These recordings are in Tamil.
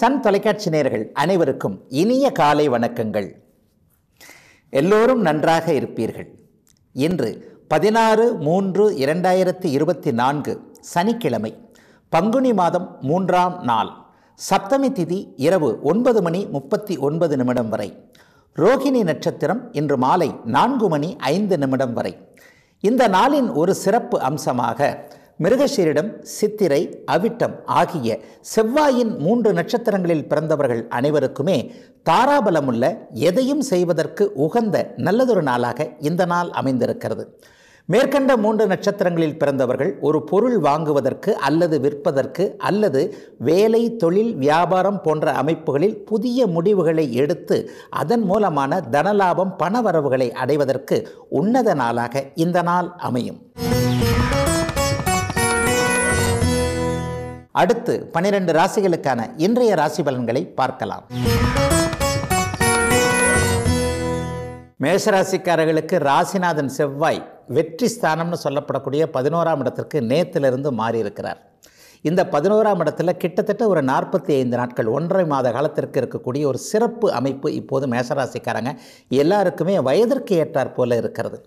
சன் தொலைக்காட்சி நேர்கள் அனைவருக்கும் இனிய காலை வணக்கங்கள் எல்லோரும் நன்றாக இருப்பீர்கள் இன்று பதினாறு மூன்று இரண்டாயிரத்தி இருபத்தி நான்கு சனிக்கிழமை பங்குனி மாதம் மூன்றாம் நாள் சப்தமி திதி இரவு ஒன்பது மணி முப்பத்தி ஒன்பது நிமிடம் வரை ரோகிணி நட்சத்திரம் இன்று மாலை நான்கு மணி ஐந்து நிமிடம் வரை இந்த நாளின் ஒரு சிறப்பு அம்சமாக மிருகசீரிடம் சித்திரை அவிட்டம் ஆகிய செவ்வாயின் மூன்று நட்சத்திரங்களில் பிறந்தவர்கள் அனைவருக்குமே தாராபலமுள்ள எதையும் செய்வதற்கு உகந்த நல்லதொரு நாளாக இந்த நாள் அமைந்திருக்கிறது மேற்கண்ட மூன்று நட்சத்திரங்களில் பிறந்தவர்கள் ஒரு பொருள் வாங்குவதற்கு அல்லது விற்பதற்கு அல்லது வேலை தொழில் வியாபாரம் போன்ற அமைப்புகளில் புதிய முடிவுகளை எடுத்து அதன் மூலமான தனலாபம் பணவரவுகளை அடைவதற்கு உன்னத நாளாக இந்த நாள் அமையும் அடுத்து பனிரெண்டு ராசிகளுக்கான இன்றைய ராசி பலன்களை பார்க்கலாம் மேஷராசிக்காரர்களுக்கு ராசிநாதன் செவ்வாய் வெற்றி ஸ்தானம்னு சொல்லப்படக்கூடிய பதினோராம் இடத்திற்கு நேத்திலிருந்து மாறியிருக்கிறார் இந்த பதினோராம் இடத்துல கிட்டத்தட்ட ஒரு நாற்பத்தி ஐந்து நாட்கள் ஒன்றரை மாத காலத்திற்கு இருக்கக்கூடிய ஒரு சிறப்பு அமைப்பு இப்போது மேஷராசிக்காரங்க எல்லாருக்குமே வயதிற்கு ஏற்றாற் போல இருக்கிறது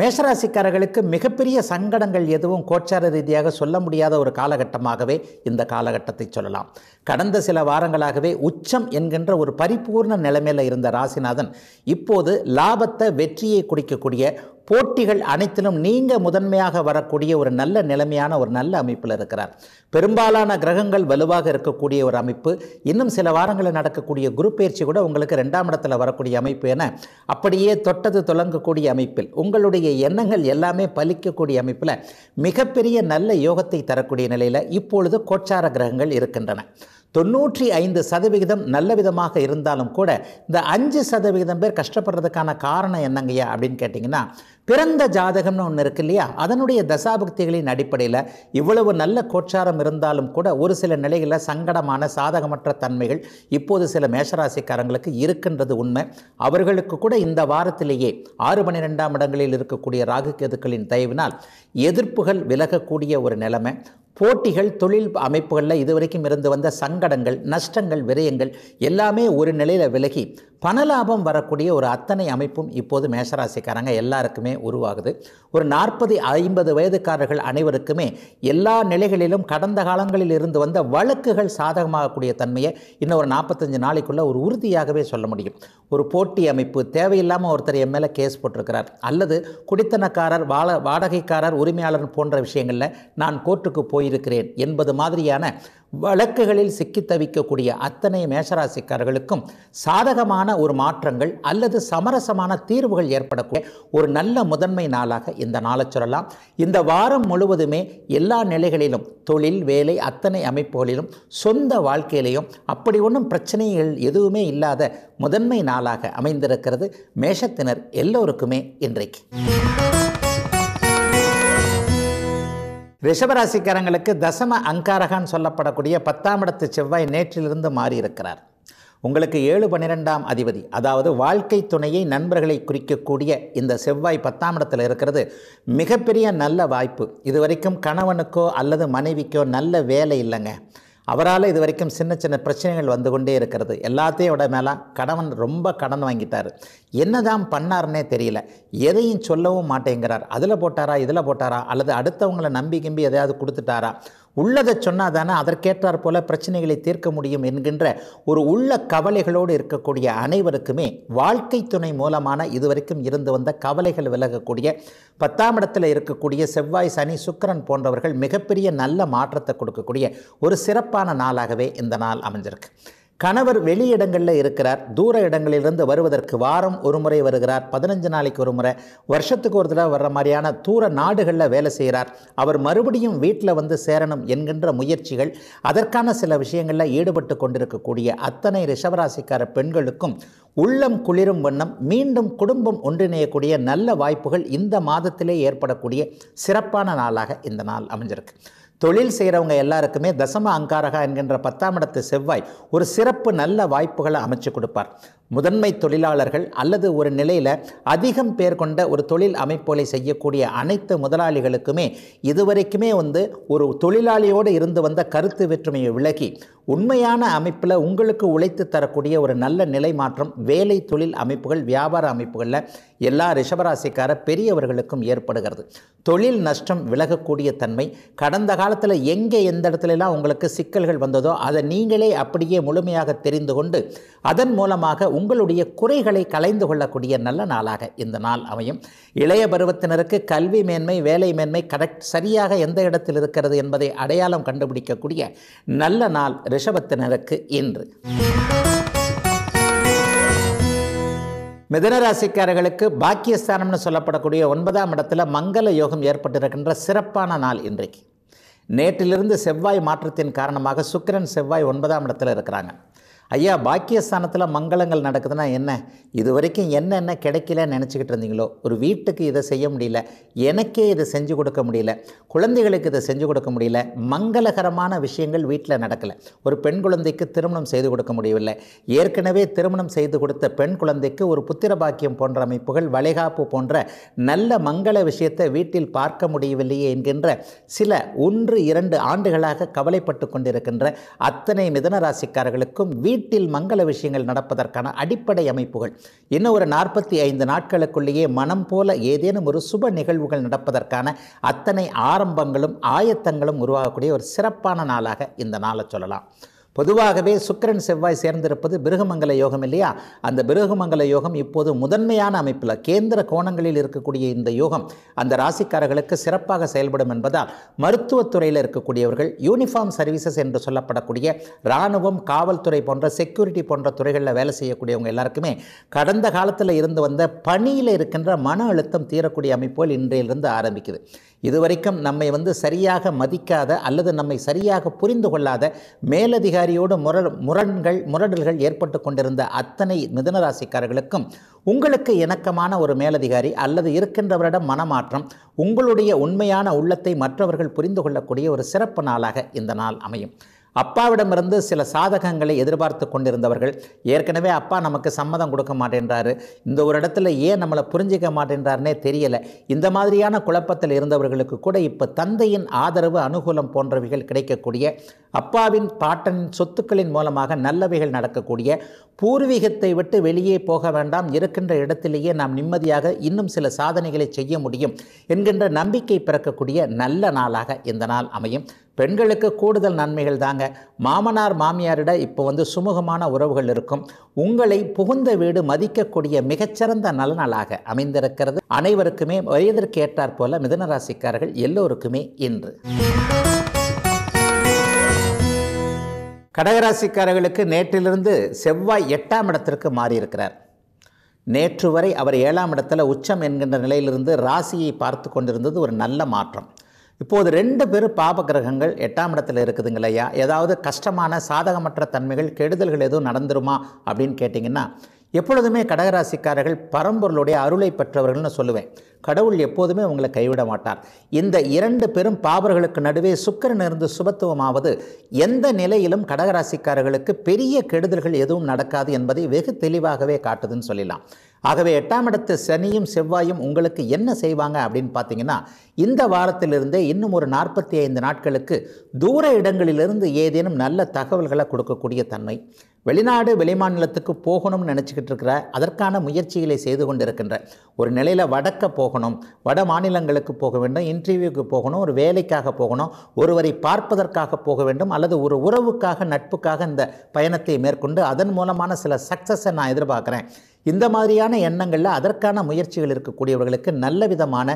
மேஷராசிக்காரர்களுக்கு மிகப்பெரிய சங்கடங்கள் எதுவும் கோச்சார ரீதியாக சொல்ல முடியாத ஒரு காலகட்டமாகவே இந்த காலகட்டத்தை சொல்லலாம் கடந்த சில வாரங்களாகவே உச்சம் என்கின்ற ஒரு பரிபூர்ண நிலைமையில் இருந்த ராசிநாதன் இப்போது லாபத்தை வெற்றியை குடிக்கக்கூடிய போட்டிகள் அனைத்திலும் நீங்கள் முதன்மையாக வரக்கூடிய ஒரு நல்ல நிலைமையான ஒரு நல்ல அமைப்பில் இருக்கிறார் பெரும்பாலான கிரகங்கள் வலுவாக இருக்கக்கூடிய ஒரு அமைப்பு இன்னும் சில வாரங்களில் நடக்கக்கூடிய குரு பயிற்சி கூட உங்களுக்கு ரெண்டாம் இடத்துல வரக்கூடிய அமைப்பு என அப்படியே தொட்டது தொடங்கக்கூடிய அமைப்பில் உங்களுடைய எண்ணங்கள் எல்லாமே பலிக்கக்கூடிய அமைப்பில் மிகப்பெரிய நல்ல யோகத்தை தரக்கூடிய நிலையில் இப்பொழுது கோச்சார கிரகங்கள் இருக்கின்றன தொண்ணூற்றி ஐந்து சதவிகிதம் நல்ல விதமாக இருந்தாலும் கூட இந்த அஞ்சு சதவிகிதம் பேர் கஷ்டப்படுறதுக்கான காரணம் என்னங்கய்யா அப்படின்னு கேட்டிங்கன்னா பிறந்த ஜாதகம்னு ஒன்று இருக்கு இல்லையா அதனுடைய தசாபக்திகளின் அடிப்படையில் இவ்வளவு நல்ல கோச்சாரம் இருந்தாலும் கூட ஒரு சில நிலைகளில் சங்கடமான சாதகமற்ற தன்மைகள் இப்போது சில மேஷராசிக்காரங்களுக்கு இருக்கின்றது உண்மை அவர்களுக்கு கூட இந்த வாரத்திலேயே ஆறு பன்னிரெண்டாம் இடங்களில் இருக்கக்கூடிய ராகு கேதுக்களின் தயவினால் எதிர்ப்புகள் விலகக்கூடிய ஒரு நிலைமை போட்டிகள் தொழில் அமைப்புகளில் இதுவரைக்கும் இருந்து வந்த சங்கடங்கள் நஷ்டங்கள் விரயங்கள் எல்லாமே ஒரு நிலையில் விலகி பணலாபம் வரக்கூடிய ஒரு அத்தனை அமைப்பும் இப்போது மேஷராசிக்காரங்க எல்லாருக்குமே உருவாகுது ஒரு நாற்பது ஐம்பது வயதுக்காரர்கள் அனைவருக்குமே எல்லா நிலைகளிலும் கடந்த காலங்களில் இருந்து வந்த வழக்குகள் சாதகமாகக்கூடிய தன்மையை இன்னும் ஒரு நாற்பத்தஞ்சு நாளைக்குள்ளே ஒரு உறுதியாகவே சொல்ல முடியும் ஒரு போட்டி அமைப்பு தேவையில்லாமல் ஒருத்தர் என் மேலே கேஸ் போட்டிருக்கிறார் அல்லது குடித்தனக்காரர் வாழ வாடகைக்காரர் உரிமையாளர் போன்ற விஷயங்களில் நான் கோர்ட்டுக்கு போயிருக்கிறேன் என்பது மாதிரியான வழக்குகளில் சிக்கி தவிக்கக்கூடிய அத்தனை மேஷராசிக்காரர்களுக்கும் சாதகமான ஒரு மாற்றங்கள் அல்லது சமரசமான தீர்வுகள் ஏற்படக்கூடிய ஒரு நல்ல முதன்மை நாளாக இந்த நாளை சொல்லலாம் இந்த வாரம் முழுவதுமே எல்லா நிலைகளிலும் தொழில் வேலை அத்தனை அமைப்புகளிலும் சொந்த வாழ்க்கையிலையும் அப்படி ஒன்றும் பிரச்சனைகள் எதுவுமே இல்லாத முதன்மை நாளாக அமைந்திருக்கிறது மேஷத்தினர் எல்லோருக்குமே இன்றைக்கு ரிஷபராசிக்காரங்களுக்கு தசம அங்காரகான்னு சொல்லப்படக்கூடிய பத்தாம் இடத்து செவ்வாய் நேற்றிலிருந்து மாறியிருக்கிறார் உங்களுக்கு ஏழு பன்னிரெண்டாம் அதிபதி அதாவது வாழ்க்கை துணையை நண்பர்களை குறிக்கக்கூடிய இந்த செவ்வாய் பத்தாம் இடத்தில் இருக்கிறது மிகப்பெரிய நல்ல வாய்ப்பு இது வரைக்கும் கணவனுக்கோ அல்லது மனைவிக்கோ நல்ல வேலை இல்லைங்க அவரால் இது வரைக்கும் சின்ன சின்ன பிரச்சனைகள் வந்து கொண்டே இருக்கிறது எல்லாத்தையும் விட மேலே கணவன் ரொம்ப கடன் வாங்கிட்டார் என்ன தான் பண்ணார்னே தெரியல எதையும் சொல்லவும் மாட்டேங்கிறார் அதில் போட்டாரா இதில் போட்டாரா அல்லது அடுத்தவங்களை நம்பி கிம்பி எதையாவது கொடுத்துட்டாரா உள்ளதை சொன்னால் தானே அதற்கேற்றார் போல பிரச்சனைகளை தீர்க்க முடியும் என்கின்ற ஒரு உள்ள கவலைகளோடு இருக்கக்கூடிய அனைவருக்குமே வாழ்க்கை துணை மூலமான இதுவரைக்கும் இருந்து வந்த கவலைகள் விலகக்கூடிய பத்தாம் இடத்தில் இருக்கக்கூடிய செவ்வாய் சனி சுக்கரன் போன்றவர்கள் மிகப்பெரிய நல்ல மாற்றத்தை கொடுக்கக்கூடிய ஒரு சிறப்பான நாளாகவே இந்த நாள் அமைஞ்சிருக்கு கணவர் வெளியிடங்களில் இருக்கிறார் தூர இடங்களிலிருந்து வருவதற்கு வாரம் ஒரு முறை வருகிறார் பதினஞ்சு நாளைக்கு ஒரு முறை வருஷத்துக்கு ஒரு தடவை வர்ற மாதிரியான தூர நாடுகளில் வேலை செய்கிறார் அவர் மறுபடியும் வீட்டில் வந்து சேரணும் என்கின்ற முயற்சிகள் அதற்கான சில விஷயங்களில் ஈடுபட்டு கொண்டிருக்கக்கூடிய அத்தனை ரிஷவராசிக்கார பெண்களுக்கும் உள்ளம் குளிரும் வண்ணம் மீண்டும் குடும்பம் ஒன்றிணையக்கூடிய நல்ல வாய்ப்புகள் இந்த மாதத்திலே ஏற்படக்கூடிய சிறப்பான நாளாக இந்த நாள் அமைஞ்சிருக்கு தொழில் செய்கிறவங்க எல்லாருக்குமே தசம அங்காரகா என்கின்ற பத்தாம் இடத்து செவ்வாய் ஒரு சிறப்பு நல்ல வாய்ப்புகளை அமைச்சு கொடுப்பார் முதன்மை தொழிலாளர்கள் அல்லது ஒரு நிலையில் அதிகம் பேர் கொண்ட ஒரு தொழில் அமைப்புகளை செய்யக்கூடிய அனைத்து முதலாளிகளுக்குமே இதுவரைக்குமே வந்து ஒரு தொழிலாளியோடு இருந்து வந்த கருத்து வேற்றுமையை விலகி உண்மையான அமைப்பில் உங்களுக்கு உழைத்து தரக்கூடிய ஒரு நல்ல நிலை மாற்றம் வேலை தொழில் அமைப்புகள் வியாபார அமைப்புகளில் எல்லா ரிஷபராசிக்கார பெரியவர்களுக்கும் ஏற்படுகிறது தொழில் நஷ்டம் விலகக்கூடிய தன்மை கடந்த கால காலத்தில் எங்கே எந்த இடத்துலலாம் உங்களுக்கு சிக்கல்கள் வந்ததோ அதை நீங்களே அப்படியே முழுமையாக தெரிந்து கொண்டு அதன் மூலமாக உங்களுடைய குறைகளை கலைந்து கொள்ளக்கூடிய நல்ல நாளாக இந்த நாள் அமையும் இளைய பருவத்தினருக்கு கல்வி மேன்மை வேலை மேன்மை கரெக்ட் சரியாக எந்த இடத்தில் இருக்கிறது என்பதை அடையாளம் கண்டுபிடிக்கக்கூடிய நல்ல நாள் ரிஷபத்தினருக்கு இன்று மிதனராசிக்காரர்களுக்கு பாக்கியஸ்தானம்னு சொல்லப்படக்கூடிய ஒன்பதாம் இடத்துல மங்கள யோகம் ஏற்பட்டிருக்கின்ற சிறப்பான நாள் இன்றைக்கு நேற்றிலிருந்து செவ்வாய் மாற்றத்தின் காரணமாக சுக்கிரன் செவ்வாய் ஒன்பதாம் இடத்தில் இருக்கிறாங்க ஐயா பாக்கியஸ்தானத்தில் மங்களங்கள் நடக்குதுன்னா என்ன இது வரைக்கும் என்னென்ன கிடைக்கலன்னு நினச்சிக்கிட்டு இருந்தீங்களோ ஒரு வீட்டுக்கு இதை செய்ய முடியல எனக்கே இதை செஞ்சு கொடுக்க முடியல குழந்தைகளுக்கு இதை செஞ்சு கொடுக்க முடியல மங்களகரமான விஷயங்கள் வீட்டில் நடக்கலை ஒரு பெண் குழந்தைக்கு திருமணம் செய்து கொடுக்க முடியவில்லை ஏற்கனவே திருமணம் செய்து கொடுத்த பெண் குழந்தைக்கு ஒரு புத்திர பாக்கியம் போன்ற அமைப்புகள் வளைகாப்பு போன்ற நல்ல மங்கள விஷயத்தை வீட்டில் பார்க்க முடியவில்லையே என்கின்ற சில ஒன்று இரண்டு ஆண்டுகளாக கவலைப்பட்டு கொண்டிருக்கின்ற அத்தனை மிதன ராசிக்காரர்களுக்கும் வீ வீட்டில் மங்கள விஷயங்கள் நடப்பதற்கான அடிப்படை அமைப்புகள் இன்னும் ஒரு நாற்பத்தி ஐந்து நாட்களுக்குள்ளேயே மனம் போல ஏதேனும் ஒரு சுப நிகழ்வுகள் நடப்பதற்கான அத்தனை ஆரம்பங்களும் ஆயத்தங்களும் உருவாகக்கூடிய ஒரு சிறப்பான நாளாக இந்த நாளை சொல்லலாம் பொதுவாகவே சுக்கரன் செவ்வாய் சேர்ந்திருப்பது பிருகமங்கல யோகம் இல்லையா அந்த பிருகமங்கல யோகம் இப்போது முதன்மையான அமைப்பில் கேந்திர கோணங்களில் இருக்கக்கூடிய இந்த யோகம் அந்த ராசிக்காரர்களுக்கு சிறப்பாக செயல்படும் என்பதால் மருத்துவத்துறையில் இருக்கக்கூடியவர்கள் யூனிஃபார்ம் சர்வீசஸ் என்று சொல்லப்படக்கூடிய இராணுவம் காவல்துறை போன்ற செக்யூரிட்டி போன்ற துறைகளில் வேலை செய்யக்கூடியவங்க எல்லாருக்குமே கடந்த காலத்தில் இருந்து வந்த பணியில் இருக்கின்ற மன அழுத்தம் தீரக்கூடிய அமைப்புகள் இன்றையிலிருந்து ஆரம்பிக்குது இதுவரைக்கும் நம்மை வந்து சரியாக மதிக்காத அல்லது நம்மை சரியாக புரிந்து கொள்ளாத மேலதிகாரியோடு முரண் முரண்கள் முரடல்கள் ஏற்பட்டு கொண்டிருந்த அத்தனை மிதனராசிக்காரர்களுக்கும் உங்களுக்கு இணக்கமான ஒரு மேலதிகாரி அல்லது இருக்கின்றவரிடம் மனமாற்றம் உங்களுடைய உண்மையான உள்ளத்தை மற்றவர்கள் புரிந்து கொள்ளக்கூடிய ஒரு சிறப்பு நாளாக இந்த நாள் அமையும் அப்பாவிடமிருந்து சில சாதகங்களை எதிர்பார்த்து கொண்டிருந்தவர்கள் ஏற்கனவே அப்பா நமக்கு சம்மதம் கொடுக்க மாட்டேன்றாரு இந்த ஒரு இடத்துல ஏன் நம்மளை புரிஞ்சிக்க மாட்டேன்றாருனே தெரியலை இந்த மாதிரியான குழப்பத்தில் இருந்தவர்களுக்கு கூட இப்போ தந்தையின் ஆதரவு அனுகூலம் போன்றவைகள் கிடைக்கக்கூடிய அப்பாவின் பாட்டனின் சொத்துக்களின் மூலமாக நல்லவைகள் நடக்கக்கூடிய பூர்வீகத்தை விட்டு வெளியே போக வேண்டாம் இருக்கின்ற இடத்திலேயே நாம் நிம்மதியாக இன்னும் சில சாதனைகளை செய்ய முடியும் என்கின்ற நம்பிக்கை பிறக்கக்கூடிய நல்ல நாளாக இந்த நாள் அமையும் பெண்களுக்கு கூடுதல் நன்மைகள் தாங்க மாமனார் மாமியாரிட இப்போ வந்து சுமூகமான உறவுகள் இருக்கும் உங்களை புகுந்த வீடு மதிக்கக்கூடிய மிகச்சிறந்த நல்ல அமைந்திருக்கிறது அனைவருக்குமே வயதிற்கேற்றார் போல போல மிதனராசிக்காரர்கள் எல்லோருக்குமே இன்று கடகராசிக்காரர்களுக்கு நேற்றிலிருந்து செவ்வாய் எட்டாம் இடத்திற்கு மாறியிருக்கிறார் நேற்று வரை அவர் ஏழாம் இடத்துல உச்சம் என்கின்ற நிலையிலிருந்து ராசியை பார்த்து கொண்டிருந்தது ஒரு நல்ல மாற்றம் இப்போது ரெண்டு பேரும் பாப கிரகங்கள் எட்டாம் இடத்துல இருக்குதுங்க இல்லையா ஏதாவது கஷ்டமான சாதகமற்ற தன்மைகள் கெடுதல்கள் எதுவும் நடந்துருமா அப்படின்னு கேட்டிங்கன்னா எப்பொழுதுமே கடகராசிக்காரர்கள் பரம்பொருளுடைய அருளை பெற்றவர்கள்னு சொல்லுவேன் கடவுள் எப்போதுமே உங்களை கைவிட மாட்டார் இந்த இரண்டு பெரும் பாபர்களுக்கு நடுவே சுக்கரன் இருந்து சுபத்துவமாவது எந்த நிலையிலும் கடகராசிக்காரர்களுக்கு பெரிய கெடுதல்கள் எதுவும் நடக்காது என்பதை வெகு தெளிவாகவே காட்டுதுன்னு சொல்லலாம் ஆகவே எட்டாம் இடத்து சனியும் செவ்வாயும் உங்களுக்கு என்ன செய்வாங்க அப்படின்னு பார்த்தீங்கன்னா இந்த வாரத்திலிருந்தே இன்னும் ஒரு நாற்பத்தி ஐந்து நாட்களுக்கு தூர இடங்களிலிருந்து ஏதேனும் நல்ல தகவல்களை கொடுக்கக்கூடிய தன்மை வெளிநாடு வெளிமாநிலத்துக்கு போகணும்னு நினச்சிக்கிட்டு இருக்கிற அதற்கான முயற்சிகளை செய்து கொண்டிருக்கின்ற ஒரு நிலையில் வடக்க போகணும் போகணும் வட மாநிலங்களுக்கு போக வேண்டும் இன்டர்வியூக்கு போகணும் ஒரு வேலைக்காக போகணும் ஒருவரை பார்ப்பதற்காக போக வேண்டும் அல்லது ஒரு உறவுக்காக நட்புக்காக இந்த பயணத்தை மேற்கொண்டு அதன் மூலமான சில சக்ஸஸை நான் எதிர்பார்க்குறேன் இந்த மாதிரியான எண்ணங்களில் அதற்கான முயற்சிகள் இருக்கக்கூடியவர்களுக்கு நல்ல விதமான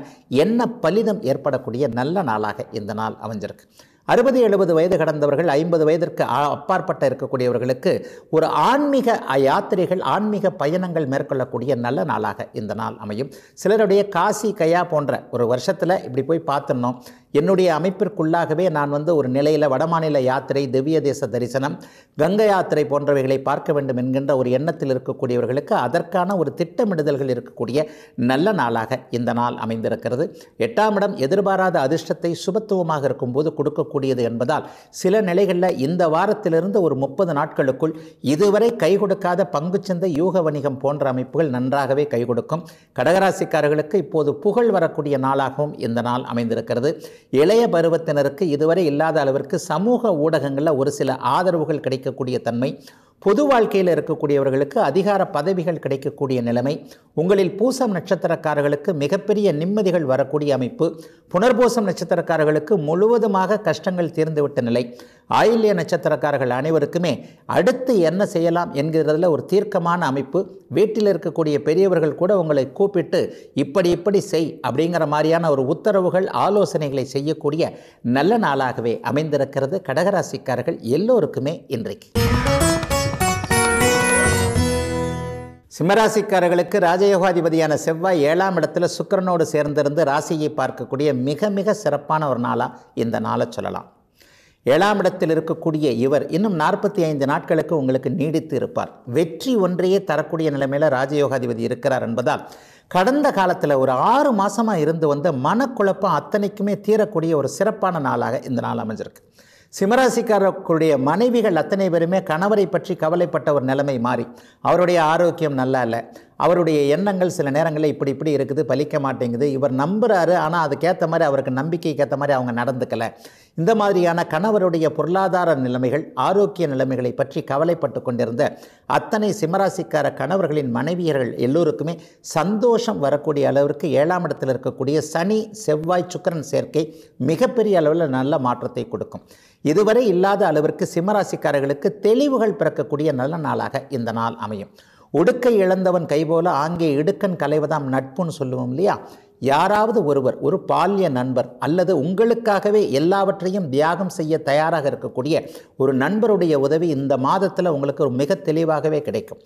எண்ண பலிதம் ஏற்படக்கூடிய நல்ல நாளாக இந்த நாள் அமைஞ்சிருக்கு அறுபது எழுபது வயது கடந்தவர்கள் ஐம்பது வயதிற்கு அப்பாற்பட்ட இருக்கக்கூடியவர்களுக்கு ஒரு ஆன்மீக யாத்திரைகள் ஆன்மீக பயணங்கள் மேற்கொள்ளக்கூடிய நல்ல நாளாக இந்த நாள் அமையும் சிலருடைய காசி கையா போன்ற ஒரு வருஷத்தில் இப்படி போய் பார்த்துடணும் என்னுடைய அமைப்பிற்குள்ளாகவே நான் வந்து ஒரு நிலையில் வடமாநில யாத்திரை திவ்ய தேச தரிசனம் கங்கை யாத்திரை போன்றவைகளை பார்க்க வேண்டும் என்கின்ற ஒரு எண்ணத்தில் இருக்கக்கூடியவர்களுக்கு அதற்கான ஒரு திட்டமிடுதல்கள் இருக்கக்கூடிய நல்ல நாளாக இந்த நாள் அமைந்திருக்கிறது எட்டாம் இடம் எதிர்பாராத அதிர்ஷ்டத்தை சுபத்துவமாக இருக்கும்போது கொடுக்கக்கூடியது என்பதால் சில நிலைகளில் இந்த வாரத்திலிருந்து ஒரு முப்பது நாட்களுக்குள் இதுவரை கை கொடுக்காத பங்குச்சந்தை யூக வணிகம் போன்ற அமைப்புகள் நன்றாகவே கை கொடுக்கும் கடகராசிக்காரர்களுக்கு இப்போது புகழ் வரக்கூடிய நாளாகவும் இந்த நாள் அமைந்திருக்கிறது இளைய பருவத்தினருக்கு இதுவரை இல்லாத அளவிற்கு சமூக ஊடகங்களில் ஒரு சில ஆதரவுகள் கிடைக்கக்கூடிய தன்மை பொது வாழ்க்கையில் இருக்கக்கூடியவர்களுக்கு அதிகார பதவிகள் கிடைக்கக்கூடிய நிலைமை உங்களில் பூசம் நட்சத்திரக்காரர்களுக்கு மிகப்பெரிய நிம்மதிகள் வரக்கூடிய அமைப்பு புனர்பூசம் நட்சத்திரக்காரர்களுக்கு முழுவதுமாக கஷ்டங்கள் தீர்ந்துவிட்ட நிலை ஆயில்ய நட்சத்திரக்காரர்கள் அனைவருக்குமே அடுத்து என்ன செய்யலாம் என்கிறதுல ஒரு தீர்க்கமான அமைப்பு வீட்டில் இருக்கக்கூடிய பெரியவர்கள் கூட உங்களை கூப்பிட்டு இப்படி இப்படி செய் அப்படிங்கிற மாதிரியான ஒரு உத்தரவுகள் ஆலோசனைகளை செய்யக்கூடிய நல்ல நாளாகவே அமைந்திருக்கிறது கடகராசிக்காரர்கள் எல்லோருக்குமே இன்றைக்கு சிம்மராசிக்காரர்களுக்கு ராஜயோகாதிபதியான செவ்வாய் ஏழாம் இடத்துல சுக்கரனோடு சேர்ந்திருந்து ராசியை பார்க்கக்கூடிய மிக மிக சிறப்பான ஒரு நாளாக இந்த நாளை சொல்லலாம் ஏழாம் இடத்தில் இருக்கக்கூடிய இவர் இன்னும் நாற்பத்தி ஐந்து நாட்களுக்கு உங்களுக்கு நீடித்து இருப்பார் வெற்றி ஒன்றையே தரக்கூடிய நிலைமையில் ராஜயோகாதிபதி இருக்கிறார் என்பதால் கடந்த காலத்தில் ஒரு ஆறு மாதமாக இருந்து வந்த மனக்குழப்பம் அத்தனைக்குமே தீரக்கூடிய ஒரு சிறப்பான நாளாக இந்த நாள் அமைஞ்சிருக்கு சிம்மராசிக்காரர்களுடைய மனைவிகள் அத்தனை பேருமே கணவரை பற்றி கவலைப்பட்ட ஒரு நிலைமை மாறி அவருடைய ஆரோக்கியம் நல்லா இல்லை அவருடைய எண்ணங்கள் சில நேரங்களில் இப்படி இப்படி இருக்குது பலிக்க மாட்டேங்குது இவர் நம்புகிறாரு ஆனால் அதுக்கேற்ற மாதிரி அவருக்கு நம்பிக்கைக்கு ஏற்ற மாதிரி அவங்க நடந்துக்கலை இந்த மாதிரியான கணவருடைய பொருளாதார நிலைமைகள் ஆரோக்கிய நிலைமைகளை பற்றி கவலைப்பட்டு கொண்டிருந்த அத்தனை சிம்மராசிக்கார கணவர்களின் மனைவியர்கள் எல்லோருக்குமே சந்தோஷம் வரக்கூடிய அளவிற்கு ஏழாம் இடத்தில் இருக்கக்கூடிய சனி செவ்வாய் சுக்கரன் சேர்க்கை மிகப்பெரிய அளவில் நல்ல மாற்றத்தை கொடுக்கும் இதுவரை இல்லாத அளவிற்கு சிம்மராசிக்காரர்களுக்கு தெளிவுகள் பிறக்கக்கூடிய நல்ல நாளாக இந்த நாள் அமையும் ஒடுக்கை இழந்தவன் கைபோல ஆங்கே இடுக்கன் கலைவதாம் நட்புன்னு சொல்லுவோம் இல்லையா யாராவது ஒருவர் ஒரு பால்ய நண்பர் அல்லது உங்களுக்காகவே எல்லாவற்றையும் தியாகம் செய்ய தயாராக இருக்கக்கூடிய ஒரு நண்பருடைய உதவி இந்த மாதத்தில் உங்களுக்கு ஒரு மிக தெளிவாகவே கிடைக்கும்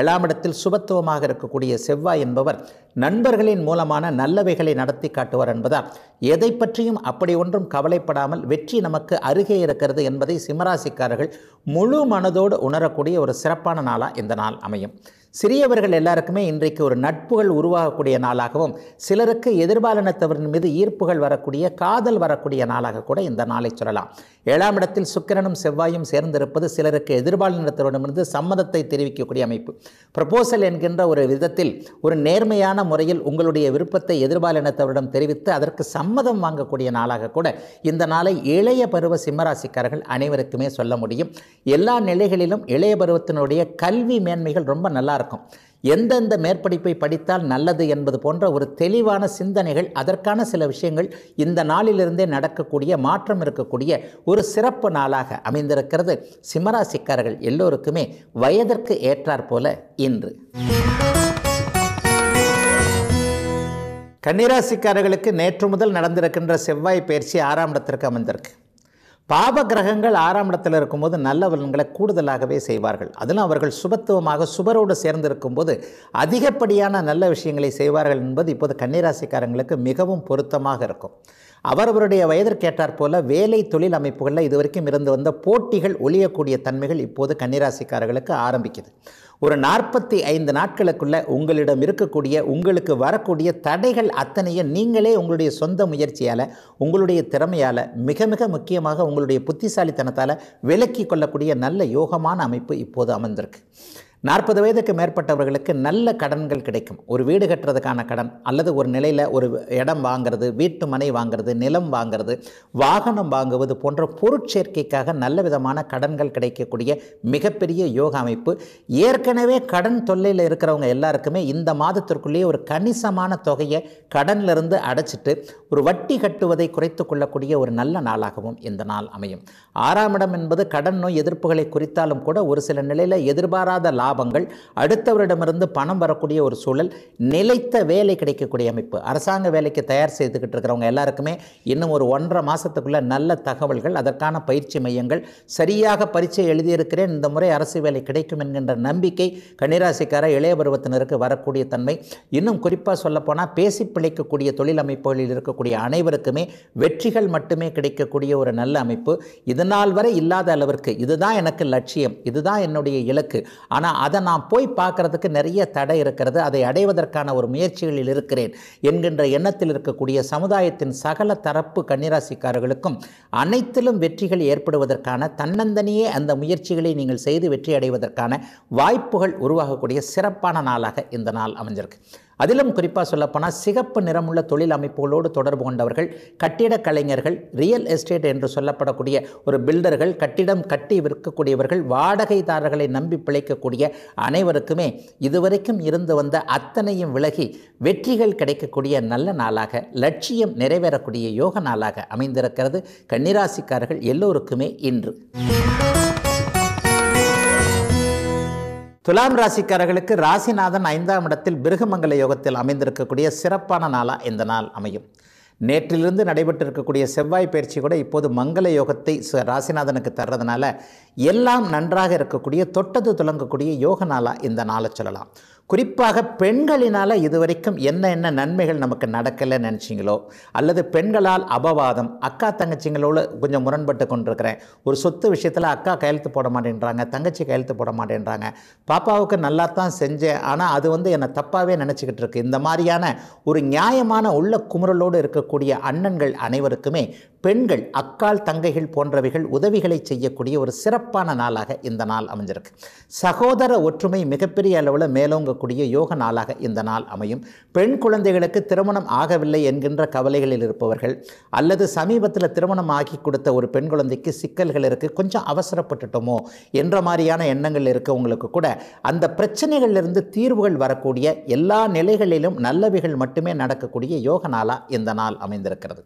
ஏழாம் இடத்தில் சுபத்துவமாக இருக்கக்கூடிய செவ்வாய் என்பவர் நண்பர்களின் மூலமான நல்லவைகளை நடத்தி காட்டுவார் என்பதால் எதை பற்றியும் அப்படி ஒன்றும் கவலைப்படாமல் வெற்றி நமக்கு அருகே இருக்கிறது என்பதை சிம்மராசிக்காரர்கள் முழு மனதோடு உணரக்கூடிய ஒரு சிறப்பான நாளாக இந்த நாள் அமையும் சிறியவர்கள் எல்லாருக்குமே இன்றைக்கு ஒரு நட்புகள் உருவாகக்கூடிய நாளாகவும் சிலருக்கு சிலருக்கு எதிர்பாலனத்தவரின் மீது ஈர்ப்புகள் வரக்கூடிய காதல் வரக்கூடிய நாளாக கூட இந்த நாளை சொல்லலாம் ஏழாம் இடத்தில் சுக்கிரனும் செவ்வாயும் சேர்ந்திருப்பது சிலருக்கு எதிர்பாலனத்தவரிடமிருந்து சம்மதத்தை தெரிவிக்கக்கூடிய அமைப்பு ப்ரப்போசல் என்கின்ற ஒரு விதத்தில் ஒரு நேர்மையான முறையில் உங்களுடைய விருப்பத்தை எதிர்பாலினத்தவரிடம் தெரிவித்து அதற்கு சம்மதம் வாங்கக்கூடிய நாளாக கூட இந்த நாளை இளைய பருவ சிம்மராசிக்காரர்கள் அனைவருக்குமே சொல்ல முடியும் எல்லா நிலைகளிலும் இளைய பருவத்தினுடைய கல்வி மேன்மைகள் ரொம்ப நல்லா இருக்கும் எந்தெந்த மேற்படிப்பை படித்தால் நல்லது என்பது போன்ற ஒரு தெளிவான சிந்தனைகள் அதற்கான சில விஷயங்கள் இந்த நாளிலிருந்தே நடக்கக்கூடிய மாற்றம் இருக்கக்கூடிய ஒரு சிறப்பு நாளாக அமைந்திருக்கிறது சிம்மராசிக்காரர்கள் எல்லோருக்குமே வயதிற்கு ஏற்றாற் போல இன்று கன்னிராசிக்காரர்களுக்கு நேற்று முதல் நடந்திருக்கின்ற செவ்வாய் பயிற்சி ஆறாம் இடத்திற்கு அமைந்திருக்கு பாப கிரகங்கள் ஆறாம் இடத்தில் இருக்கும்போது நல்ல பலன்களை கூடுதலாகவே செய்வார்கள் அதிலும் அவர்கள் சுபத்துவமாக சுபரோடு சேர்ந்திருக்கும் போது அதிகப்படியான நல்ல விஷயங்களை செய்வார்கள் என்பது இப்போது கன்னிராசிக்காரங்களுக்கு மிகவும் பொருத்தமாக இருக்கும் அவரவருடைய வயதிற்கேற்றாற் போல வேலை தொழில் அமைப்புகளில் இதுவரைக்கும் இருந்து வந்த போட்டிகள் ஒழியக்கூடிய தன்மைகள் இப்போது கன்னிராசிக்காரர்களுக்கு ஆரம்பிக்குது ஒரு நாற்பத்தி ஐந்து நாட்களுக்குள்ள உங்களிடம் இருக்கக்கூடிய உங்களுக்கு வரக்கூடிய தடைகள் அத்தனையும் நீங்களே உங்களுடைய சொந்த முயற்சியால் உங்களுடைய திறமையால் மிக மிக முக்கியமாக உங்களுடைய புத்திசாலித்தனத்தால் விலக்கி கொள்ளக்கூடிய நல்ல யோகமான அமைப்பு இப்போது அமைந்திருக்கு நாற்பது வயதுக்கு மேற்பட்டவர்களுக்கு நல்ல கடன்கள் கிடைக்கும் ஒரு வீடு கட்டுறதுக்கான கடன் அல்லது ஒரு நிலையில் ஒரு இடம் வாங்கிறது வீட்டு மனை வாங்கிறது நிலம் வாங்கிறது வாகனம் வாங்குவது போன்ற பொருட்சேர்க்கைக்காக நல்ல விதமான கடன்கள் கிடைக்கக்கூடிய மிகப்பெரிய யோக அமைப்பு ஏற்கனவே கடன் தொல்லையில் இருக்கிறவங்க எல்லாருக்குமே இந்த மாதத்திற்குள்ளேயே ஒரு கணிசமான தொகையை கடனிலிருந்து அடைச்சிட்டு ஒரு வட்டி கட்டுவதை குறைத்து கொள்ளக்கூடிய ஒரு நல்ல நாளாகவும் இந்த நாள் அமையும் ஆறாம் இடம் என்பது கடன் நோய் எதிர்ப்புகளை குறித்தாலும் கூட ஒரு சில நிலையில் எதிர்பாராத லாபம் லாபங்கள் அடுத்தவரிடமிருந்து பணம் வரக்கூடிய ஒரு சூழல் நிலைத்த வேலை கிடைக்கக்கூடிய அமைப்பு அரசாங்க வேலைக்கு தயார் செய்துக்கிட்டு இருக்கிறவங்க எல்லாருக்குமே இன்னும் ஒரு ஒன்றரை மாதத்துக்குள்ள நல்ல தகவல்கள் அதற்கான பயிற்சி மையங்கள் சரியாக பரீட்சை எழுதியிருக்கிறேன் இந்த முறை அரசு வேலை கிடைக்கும் என்கின்ற நம்பிக்கை கன்னிராசிக்கார இளைய பருவத்தினருக்கு வரக்கூடிய தன்மை இன்னும் குறிப்பாக சொல்லப்போனால் பேசி பிழைக்கக்கூடிய தொழில் அமைப்புகளில் இருக்கக்கூடிய அனைவருக்குமே வெற்றிகள் மட்டுமே கிடைக்கக்கூடிய ஒரு நல்ல அமைப்பு இதனால் வரை இல்லாத அளவிற்கு இதுதான் எனக்கு லட்சியம் இதுதான் என்னுடைய இலக்கு ஆனால் அதை நான் போய் பார்க்குறதுக்கு நிறைய தடை இருக்கிறது அதை அடைவதற்கான ஒரு முயற்சிகளில் இருக்கிறேன் என்கின்ற எண்ணத்தில் இருக்கக்கூடிய சமுதாயத்தின் சகல தரப்பு கன்னிராசிக்காரர்களுக்கும் அனைத்திலும் வெற்றிகள் ஏற்படுவதற்கான தன்னந்தனியே அந்த முயற்சிகளை நீங்கள் செய்து வெற்றி அடைவதற்கான வாய்ப்புகள் உருவாகக்கூடிய சிறப்பான நாளாக இந்த நாள் அமைஞ்சிருக்கு அதிலும் குறிப்பாக சொல்லப்போனால் சிகப்பு நிறமுள்ள தொழில் அமைப்புகளோடு தொடர்பு கொண்டவர்கள் கட்டிட கலைஞர்கள் ரியல் எஸ்டேட் என்று சொல்லப்படக்கூடிய ஒரு பில்டர்கள் கட்டிடம் கட்டி விற்கக்கூடியவர்கள் வாடகைதாரர்களை நம்பி பிழைக்கக்கூடிய அனைவருக்குமே இதுவரைக்கும் இருந்து வந்த அத்தனையும் விலகி வெற்றிகள் கிடைக்கக்கூடிய நல்ல நாளாக லட்சியம் நிறைவேறக்கூடிய யோக நாளாக அமைந்திருக்கிறது கன்னிராசிக்காரர்கள் எல்லோருக்குமே இன்று துலாம் ராசிக்காரர்களுக்கு ராசிநாதன் ஐந்தாம் இடத்தில் பிருகமங்கல யோகத்தில் அமைந்திருக்கக்கூடிய சிறப்பான நாளாக இந்த நாள் அமையும் நேற்றிலிருந்து நடைபெற்றிருக்கக்கூடிய செவ்வாய் பயிற்சி கூட இப்போது மங்கள யோகத்தை ராசிநாதனுக்கு தர்றதுனால எல்லாம் நன்றாக இருக்கக்கூடிய தொட்டது துலங்கக்கூடிய யோக நாளாக இந்த நாளை சொல்லலாம் குறிப்பாக பெண்களினால் இதுவரைக்கும் என்ன என்ன நன்மைகள் நமக்கு நடக்கலைன்னு நினச்சிங்களோ அல்லது பெண்களால் அபவாதம் அக்கா தங்கச்சிங்களோட கொஞ்சம் முரண்பட்டு கொண்டிருக்கிறேன் ஒரு சொத்து விஷயத்தில் அக்கா கையெழுத்து போட மாட்டேன்றாங்க தங்கச்சி கையெழுத்து போட மாட்டேன்றாங்க பாப்பாவுக்கு நல்லா தான் செஞ்சேன் ஆனால் அது வந்து என்னை தப்பாகவே நினச்சிக்கிட்டு இருக்குது இந்த மாதிரியான ஒரு நியாயமான உள்ள குமுறலோடு இருக்கக்கூடிய அண்ணன்கள் அனைவருக்குமே பெண்கள் அக்கால் தங்கைகள் போன்றவைகள் உதவிகளை செய்யக்கூடிய ஒரு சிறப்பான நாளாக இந்த நாள் அமைஞ்சிருக்கு சகோதர ஒற்றுமை மிகப்பெரிய அளவில் மேலோங்க கொடுக்கக்கூடிய யோக நாளாக இந்த நாள் அமையும் பெண் குழந்தைகளுக்கு திருமணம் ஆகவில்லை என்கின்ற கவலைகளில் இருப்பவர்கள் அல்லது சமீபத்தில் திருமணம் ஆகி கொடுத்த ஒரு பெண் குழந்தைக்கு சிக்கல்கள் இருக்குது கொஞ்சம் அவசரப்பட்டுட்டோமோ என்ற மாதிரியான எண்ணங்கள் இருக்கவங்களுக்கு கூட அந்த பிரச்சனைகளிலிருந்து தீர்வுகள் வரக்கூடிய எல்லா நிலைகளிலும் நல்லவைகள் மட்டுமே நடக்கக்கூடிய யோக நாளாக இந்த நாள் அமைந்திருக்கிறது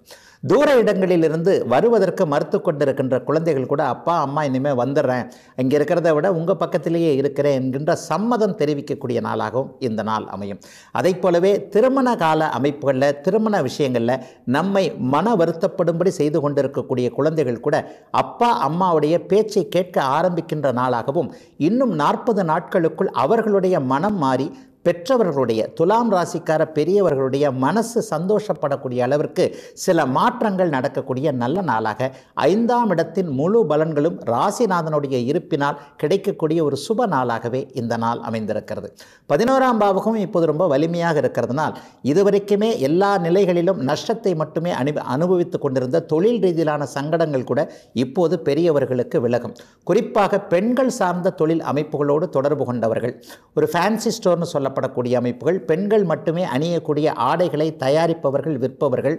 தூர இடங்களிலிருந்து வருவதற்கு மறுத்து கொண்டிருக்கின்ற குழந்தைகள் கூட அப்பா அம்மா இனிமேல் வந்துடுறேன் இங்கே இருக்கிறத விட உங்கள் பக்கத்திலேயே இருக்கிறேன் என்கின்ற சம்மதம் தெரிவிக்கக்கூடிய நாளாக நாளாகவும் இந்த நாள் அமையும் அதை போலவே திருமண கால அமைப்புகளில் திருமண விஷயங்களில் நம்மை மன வருத்தப்படும்படி செய்து கொண்டிருக்கக்கூடிய குழந்தைகள் கூட அப்பா அம்மாவுடைய பேச்சை கேட்க ஆரம்பிக்கின்ற நாளாகவும் இன்னும் நாற்பது நாட்களுக்குள் அவர்களுடைய மனம் மாறி பெற்றவர்களுடைய துலாம் ராசிக்கார பெரியவர்களுடைய மனசு சந்தோஷப்படக்கூடிய அளவிற்கு சில மாற்றங்கள் நடக்கக்கூடிய நல்ல நாளாக ஐந்தாம் இடத்தின் முழு பலன்களும் ராசிநாதனுடைய இருப்பினால் கிடைக்கக்கூடிய ஒரு சுப நாளாகவே இந்த நாள் அமைந்திருக்கிறது பதினோராம் பாவகம் இப்போது ரொம்ப வலிமையாக இருக்கிறதுனால் இதுவரைக்குமே எல்லா நிலைகளிலும் நஷ்டத்தை மட்டுமே அனு அனுபவித்து கொண்டிருந்த தொழில் ரீதியிலான சங்கடங்கள் கூட இப்போது பெரியவர்களுக்கு விலகும் குறிப்பாக பெண்கள் சார்ந்த தொழில் அமைப்புகளோடு தொடர்பு கொண்டவர்கள் ஒரு ஃபேன்சி ஸ்டோர்னு சொல்ல காணப்படக்கூடிய அமைப்புகள் பெண்கள் மட்டுமே அணியக்கூடிய ஆடைகளை தயாரிப்பவர்கள் விற்பவர்கள்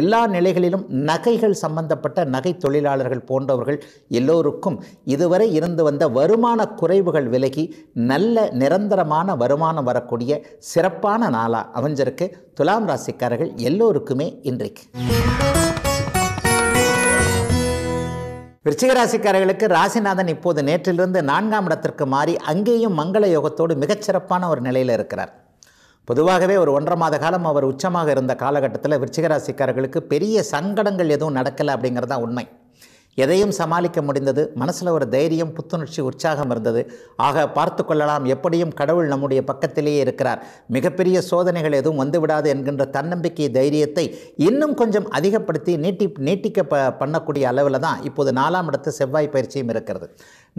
எல்லா நிலைகளிலும் நகைகள் சம்பந்தப்பட்ட நகை தொழிலாளர்கள் போன்றவர்கள் எல்லோருக்கும் இதுவரை இருந்து வந்த வருமான குறைவுகள் விலகி நல்ல நிரந்தரமான வருமானம் வரக்கூடிய சிறப்பான நாளாக அமைஞ்சிருக்கு துலாம் ராசிக்காரர்கள் எல்லோருக்குமே இன்றைக்கு விருச்சிகராசிக்காரர்களுக்கு ராசிநாதன் இப்போது நேற்றிலிருந்து நான்காம் இடத்திற்கு மாறி அங்கேயும் மங்கள யோகத்தோடு மிகச்சிறப்பான ஒரு நிலையில் இருக்கிறார் பொதுவாகவே ஒரு ஒன்றரை மாத காலம் அவர் உச்சமாக இருந்த காலகட்டத்தில் விருச்சிகராசிக்காரர்களுக்கு பெரிய சங்கடங்கள் எதுவும் நடக்கலை அப்படிங்கிறது தான் உண்மை எதையும் சமாளிக்க முடிந்தது மனசில் ஒரு தைரியம் புத்துணர்ச்சி உற்சாகம் இருந்தது ஆக பார்த்து கொள்ளலாம் எப்படியும் கடவுள் நம்முடைய பக்கத்திலேயே இருக்கிறார் மிகப்பெரிய சோதனைகள் எதுவும் வந்துவிடாது என்கின்ற தன்னம்பிக்கை தைரியத்தை இன்னும் கொஞ்சம் அதிகப்படுத்தி நீட்டி நீட்டிக்க ப பண்ணக்கூடிய அளவில் தான் இப்போது நாலாம் இடத்து செவ்வாய் பயிற்சியும் இருக்கிறது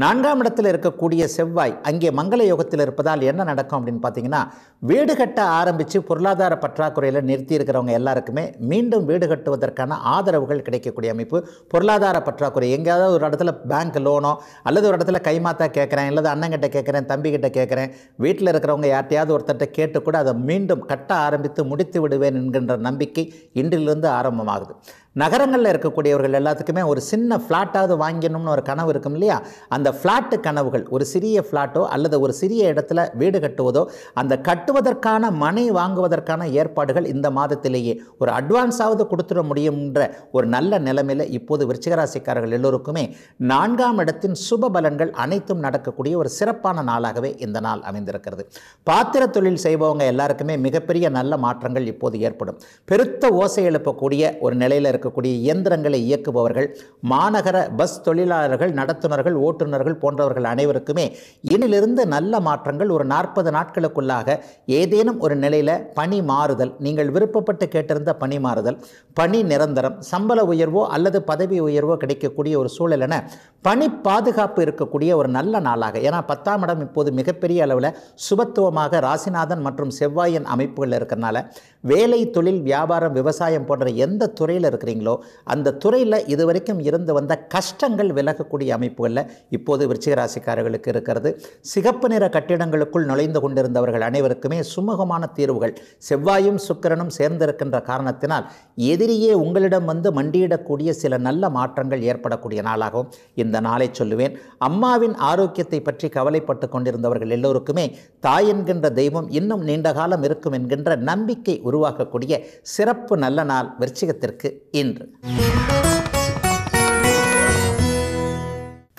நான்காம் இடத்தில் இருக்கக்கூடிய செவ்வாய் அங்கே மங்கள யோகத்தில் இருப்பதால் என்ன நடக்கும் அப்படின்னு பார்த்தீங்கன்னா வீடு கட்ட ஆரம்பித்து பொருளாதார பற்றாக்குறையில் நிறுத்தி இருக்கிறவங்க எல்லாருக்குமே மீண்டும் வீடு கட்டுவதற்கான ஆதரவுகள் கிடைக்கக்கூடிய அமைப்பு பொருளாதார பற்றாக்குறை எங்கேயாவது ஒரு இடத்துல பேங்க் லோனோ அல்லது ஒரு இடத்துல கைமாத்தா கேட்குறேன் இல்லை அண்ணங்கிட்ட கேட்குறேன் தம்பிக்கிட்ட கேட்குறேன் வீட்டில் இருக்கிறவங்க யார்ட்டையாவது ஒருத்தர்கிட்ட கேட்டு கூட அதை மீண்டும் கட்ட ஆரம்பித்து முடித்து விடுவேன் என்கின்ற நம்பிக்கை இன்றிலிருந்து ஆரம்பமாகுது நகரங்களில் இருக்கக்கூடியவர்கள் எல்லாத்துக்குமே ஒரு சின்ன ஃப்ளாட்டாவது வாங்கணும்னு ஒரு கனவு இருக்கும் இல்லையா அந்த ஃப்ளாட்டு கனவுகள் ஒரு சிறிய ஃப்ளாட்டோ அல்லது ஒரு சிறிய இடத்துல வீடு கட்டுவதோ அந்த கட்டுவதற்கான மனை வாங்குவதற்கான ஏற்பாடுகள் இந்த மாதத்திலேயே ஒரு அட்வான்ஸாவது கொடுத்துட முடியுன்ற ஒரு நல்ல நிலைமையில் இப்போது விருச்சிகராசிக்காரர்கள் எல்லோருக்குமே நான்காம் இடத்தின் சுப பலன்கள் அனைத்தும் நடக்கக்கூடிய ஒரு சிறப்பான நாளாகவே இந்த நாள் அமைந்திருக்கிறது பாத்திர தொழில் செய்பவங்க எல்லாருக்குமே மிகப்பெரிய நல்ல மாற்றங்கள் இப்போது ஏற்படும் பெருத்த ஓசை எழுப்பக்கூடிய ஒரு நிலையில் இருக்கக்கூடிய இயந்திரங்களை இயக்குபவர்கள் மாநகர பஸ் தொழிலாளர்கள் நடத்துனர்கள் ஓட்டுநர்கள் போன்றவர்கள் அனைவருக்குமே இனிலிருந்து நல்ல மாற்றங்கள் ஒரு நாற்பது நாட்களுக்குள்ளாக ஏதேனும் ஒரு நிலையில் பணி மாறுதல் நீங்கள் விருப்பப்பட்டு கேட்டிருந்த பணி மாறுதல் பணி நிரந்தரம் சம்பள உயர்வோ அல்லது பதவி உயர்வோ கிடைக்கக்கூடிய ஒரு சூழல் என பணி பாதுகாப்பு இருக்கக்கூடிய ஒரு நல்ல நாளாக ஏன்னா பத்தாம் இடம் இப்போது மிகப்பெரிய அளவில் சுபத்துவமாக ராசிநாதன் மற்றும் செவ்வாயின் அமைப்புகள் இருக்கிறனால வேலை தொழில் வியாபாரம் விவசாயம் போன்ற எந்த துறையில் இருக்கிறீங்களோ அந்த துறையில் இதுவரைக்கும் இருந்து வந்த கஷ்டங்கள் விலகக்கூடிய அமைப்புகளில் இப்போது விருச்சிக ராசிக்காரர்களுக்கு இருக்கிறது சிகப்பு நிற கட்டிடங்களுக்குள் நுழைந்து கொண்டிருந்தவர்கள் அனைவருக்குமே சுமூகமான தீர்வுகள் செவ்வாயும் சுக்கரனும் சேர்ந்திருக்கின்ற காரணத்தினால் எதிரியே உங்களிடம் வந்து மண்டியிடக்கூடிய சில நல்ல மாற்றங்கள் ஏற்படக்கூடிய நாளாகவும் இந்த நாளை சொல்லுவேன் அம்மாவின் ஆரோக்கியத்தை பற்றி கவலைப்பட்டு கொண்டிருந்தவர்கள் எல்லோருக்குமே தாய் என்கின்ற தெய்வம் இன்னும் நீண்ட காலம் இருக்கும் என்கின்ற நம்பிக்கை உருவாக்கக்கூடிய சிறப்பு நல்ல நாள் விருச்சிகத்திற்கு இன்று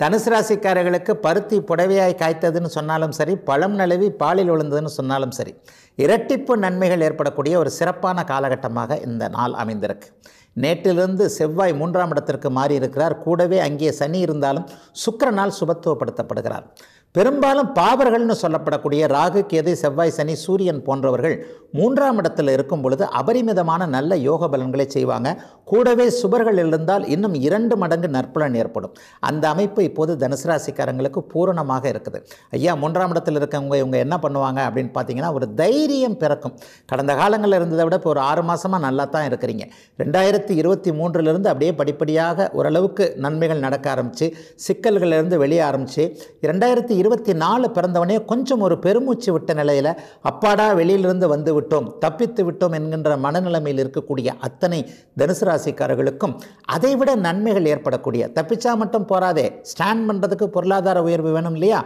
தனுசு ராசிக்காரர்களுக்கு பருத்தி புடவையாய் காய்த்ததுன்னு சொன்னாலும் சரி பழம் நழுவி பாலில் விழுந்ததுன்னு சொன்னாலும் சரி இரட்டிப்பு நன்மைகள் ஏற்படக்கூடிய ஒரு சிறப்பான காலகட்டமாக இந்த நாள் அமைந்திருக்கு நேற்றிலிருந்து செவ்வாய் மூன்றாம் இடத்திற்கு மாறி இருக்கிறார் கூடவே அங்கே சனி இருந்தாலும் சுக்கரனால் சுபத்துவப்படுத்தப்படுகிறார் பெரும்பாலும் பாவர்கள்னு சொல்லப்படக்கூடிய ராகு கேது செவ்வாய் சனி சூரியன் போன்றவர்கள் மூன்றாம் இடத்தில் இருக்கும் பொழுது அபரிமிதமான நல்ல யோக பலன்களை செய்வாங்க கூடவே சுபர்கள் இருந்தால் இன்னும் இரண்டு மடங்கு நற்புலன் ஏற்படும் அந்த அமைப்பு இப்போது தனுசு ராசிக்காரங்களுக்கு பூரணமாக இருக்குது ஐயா மூன்றாம் இடத்தில் இருக்கவங்க இவங்க என்ன பண்ணுவாங்க அப்படின்னு பார்த்தீங்கன்னா ஒரு தைரியம் பிறக்கும் கடந்த காலங்களில் இருந்ததை விட இப்போ ஒரு ஆறு மாதமாக நல்லா தான் இருக்கிறீங்க ரெண்டாயிரத்தி இருபத்தி மூன்றிலிருந்து அப்படியே படிப்படியாக ஓரளவுக்கு நன்மைகள் நடக்க ஆரம்பித்து சிக்கல்களிலிருந்து வெளியே ஆரம்பித்து இரண்டாயிரத்தி இருபத்தி நாலு பிறந்தவனே கொஞ்சம் ஒரு பெருமூச்சு விட்ட நிலையில் அப்பாடா வெளியிலிருந்து வந்து விட்டோம் தப்பித்து விட்டோம் என்கின்ற மனநிலைமையில் இருக்கக்கூடிய அத்தனை தனுசு ராசிக்காரர்களுக்கும் அதைவிட நன்மைகள் ஏற்படக்கூடிய தப்பிச்சா மட்டும் போராதே ஸ்டாண்ட் பண்ணுறதுக்கு பொருளாதார உயர்வு வேணும் இல்லையா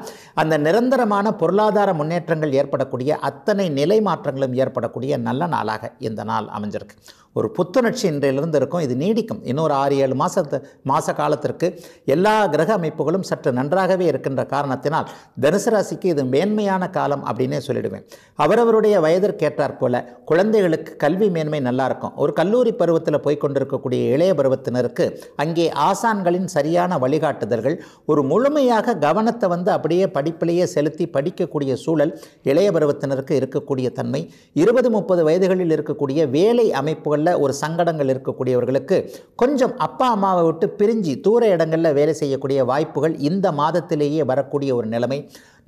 அந்த நிரந்தரமான பொருளாதார முன்னேற்றங்கள் ஏற்படக்கூடிய அத்தனை நிலை மாற்றங்களும் ஏற்படக்கூடிய நல்ல நாளாக இந்த நாள் அமைஞ்சிருக்கு ஒரு புத்துணர்ச்சி இன்றையிலிருந்து இருக்கும் இது நீடிக்கும் இன்னொரு ஆறு ஏழு மாதத்து மாத காலத்திற்கு எல்லா கிரக அமைப்புகளும் சற்று நன்றாகவே இருக்கின்ற காரணத்தினால் தனுசு ராசிக்கு இது மேன்மையான காலம் அப்படின்னே சொல்லிடுவேன் அவரவருடைய வயதிற்கேற்றார் போல குழந்தைகளுக்கு கல்வி மேன்மை நல்லா இருக்கும் ஒரு கல்லூரி பருவத்தில் போய்கொண்டிருக்கக்கூடிய இளைய பருவத்தினருக்கு அங்கே ஆசான்களின் சரியான வழிகாட்டுதல்கள் ஒரு முழுமையாக கவனத்தை வந்து அப்படியே படிப்பிலேயே செலுத்தி படிக்கக்கூடிய சூழல் இளைய பருவத்தினருக்கு இருக்கக்கூடிய தன்மை இருபது முப்பது வயதுகளில் இருக்கக்கூடிய வேலை அமைப்புகள் சூழலில் ஒரு சங்கடங்கள் இருக்கக்கூடியவர்களுக்கு கொஞ்சம் அப்பா அம்மாவை விட்டு பிரிஞ்சு தூர இடங்களில் வேலை செய்யக்கூடிய வாய்ப்புகள் இந்த மாதத்திலேயே வரக்கூடிய ஒரு நிலைமை